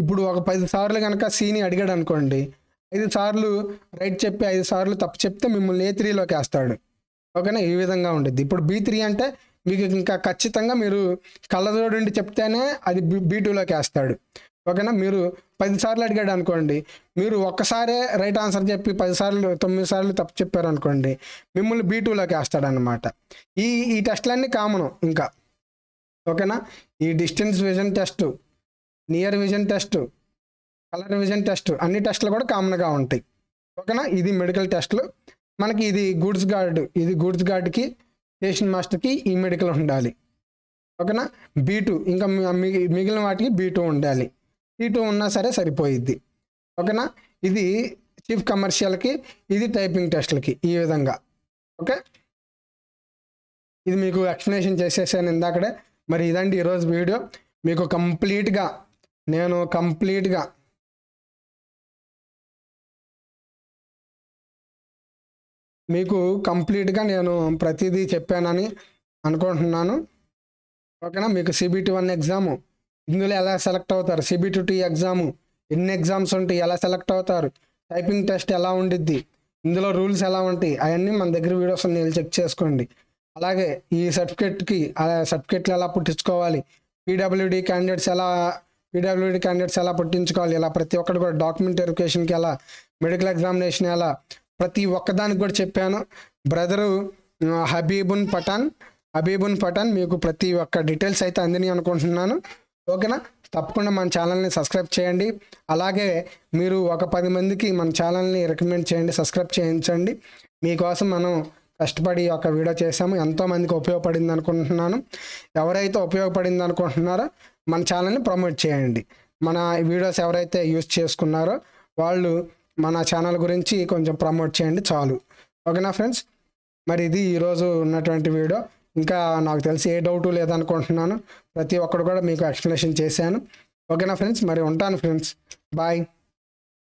ఇప్పుడు ఒక పది సార్లు కనుక సీని అడిగాడు అనుకోండి ఐదు సార్లు రైట్ చెప్పి ఐదు సార్లు తప్పు చెప్తే మిమ్మల్ని ఏ త్రీలోకి వేస్తాడు ఓకేనా ఈ విధంగా ఉండేది ఇప్పుడు బీ త్రీ అంటే మీకు ఇంకా ఖచ్చితంగా మీరు కళ్ళజోడు చెప్తేనే అది బీ టూలోకి వేస్తాడు ఓకేనా మీరు పదిసార్లు అడిగాడు అనుకోండి మీరు ఒక్కసారే రైట్ ఆన్సర్ చెప్పి పదిసార్లు తొమ్మిది సార్లు తప్పు చెప్పారు అనుకోండి మిమ్మల్ని బీ టూలోకి వేస్తాడనమాట ఈ ఈ టెస్ట్లన్నీ కామను ఇంకా ఓకేనా ఈ distance vision test near vision test colour vision test అన్ని టెస్ట్లు కూడా కామన్గా ఉంటాయి ఓకేనా ఇది మెడికల్ టెస్ట్లు మనకి ఇది గూడ్స్ గార్డ్ ఇది గూడ్స్ గార్డ్కి స్టేషన్ మాస్టర్కి ఈ మెడికల్ ఉండాలి ఓకేనా బీ ఇంకా మిగిలిన వాటికి బీ ఉండాలి టీ టూ ఉన్నా సరే సరిపోయిద్ది ఓకేనా ఇది చీఫ్ కమర్షియల్కి ఇది టైపింగ్ టెస్ట్లకి ఈ విధంగా ఓకే ఇది మీకు ఎక్స్ప్లెనేషన్ చేసేసాను ఇందాకడే మరి ఇదండి ఈరోజు వీడియో మీకు కంప్లీట్గా నేను కంప్లీట్గా మీకు కంప్లీట్గా నేను ప్రతిదీ చెప్పానని అనుకుంటున్నాను ఓకేనా మీకు సిబిటి వన్ ఎగ్జాము ఇందులో ఎలా సెలెక్ట్ అవుతారు సిబిటి ఎగ్జామ్ ఎన్ని ఎగ్జామ్స్ ఉంటాయి ఎలా సెలెక్ట్ అవుతారు టైపింగ్ టెస్ట్ ఎలా ఉండిద్ది ఇందులో రూల్స్ ఎలా ఉంటాయి అవన్నీ మన దగ్గర వీడియోస్ ఉన్నాయి చెక్ చేసుకోండి అలాగే ఈ సర్టిఫికెట్కి సర్టిఫికెట్లు ఎలా పుట్టించుకోవాలి పీడబ్ల్యూడి క్యాండిడేట్స్ ఎలా పీడబ్ల్యూడి క్యాండిడేట్స్ ఎలా పుట్టించుకోవాలి ఇలా ప్రతి ఒక్కటి కూడా డాక్యుమెంట్ వెరిఫికేషన్కి ఎలా మెడికల్ ఎగ్జామినేషన్ ఎలా ప్రతి ఒక్కదానికి కూడా చెప్పాను బ్రదరు హబీబున్ పఠాన్ హబీబున్ పఠాన్ మీకు ప్రతి ఒక్క డీటెయిల్స్ అయితే అందినాయి అనుకుంటున్నాను ఓకేనా తప్పకుండా మన ఛానల్ని సబ్స్క్రైబ్ చేయండి అలాగే మీరు ఒక పది మందికి మన ఛానల్ని రికమెండ్ చేయండి సబ్స్క్రైబ్ చేయించండి మీకోసం మనం కష్టపడి ఒక వీడియో చేసాము ఎంతోమందికి ఉపయోగపడింది అనుకుంటున్నాను ఎవరైతే ఉపయోగపడింది అనుకుంటున్నారో మన ఛానల్ని ప్రమోట్ చేయండి మన వీడియోస్ ఎవరైతే యూస్ చేసుకున్నారో వాళ్ళు మన ఛానల్ గురించి కొంచెం ప్రమోట్ చేయండి చాలు ఓకేనా ఫ్రెండ్స్ మరి ఇది ఈరోజు ఉన్నటువంటి వీడియో ఇంకా నాకు తెలిసి ఏ డౌటు లేదనుకుంటున్నాను ప్రతి ఒక్కరు కూడా మీకు ఎక్స్ప్లెనేషన్ చేశాను ఓకేనా ఫ్రెండ్స్ మరి ఉంటాను ఫ్రెండ్స్ బాయ్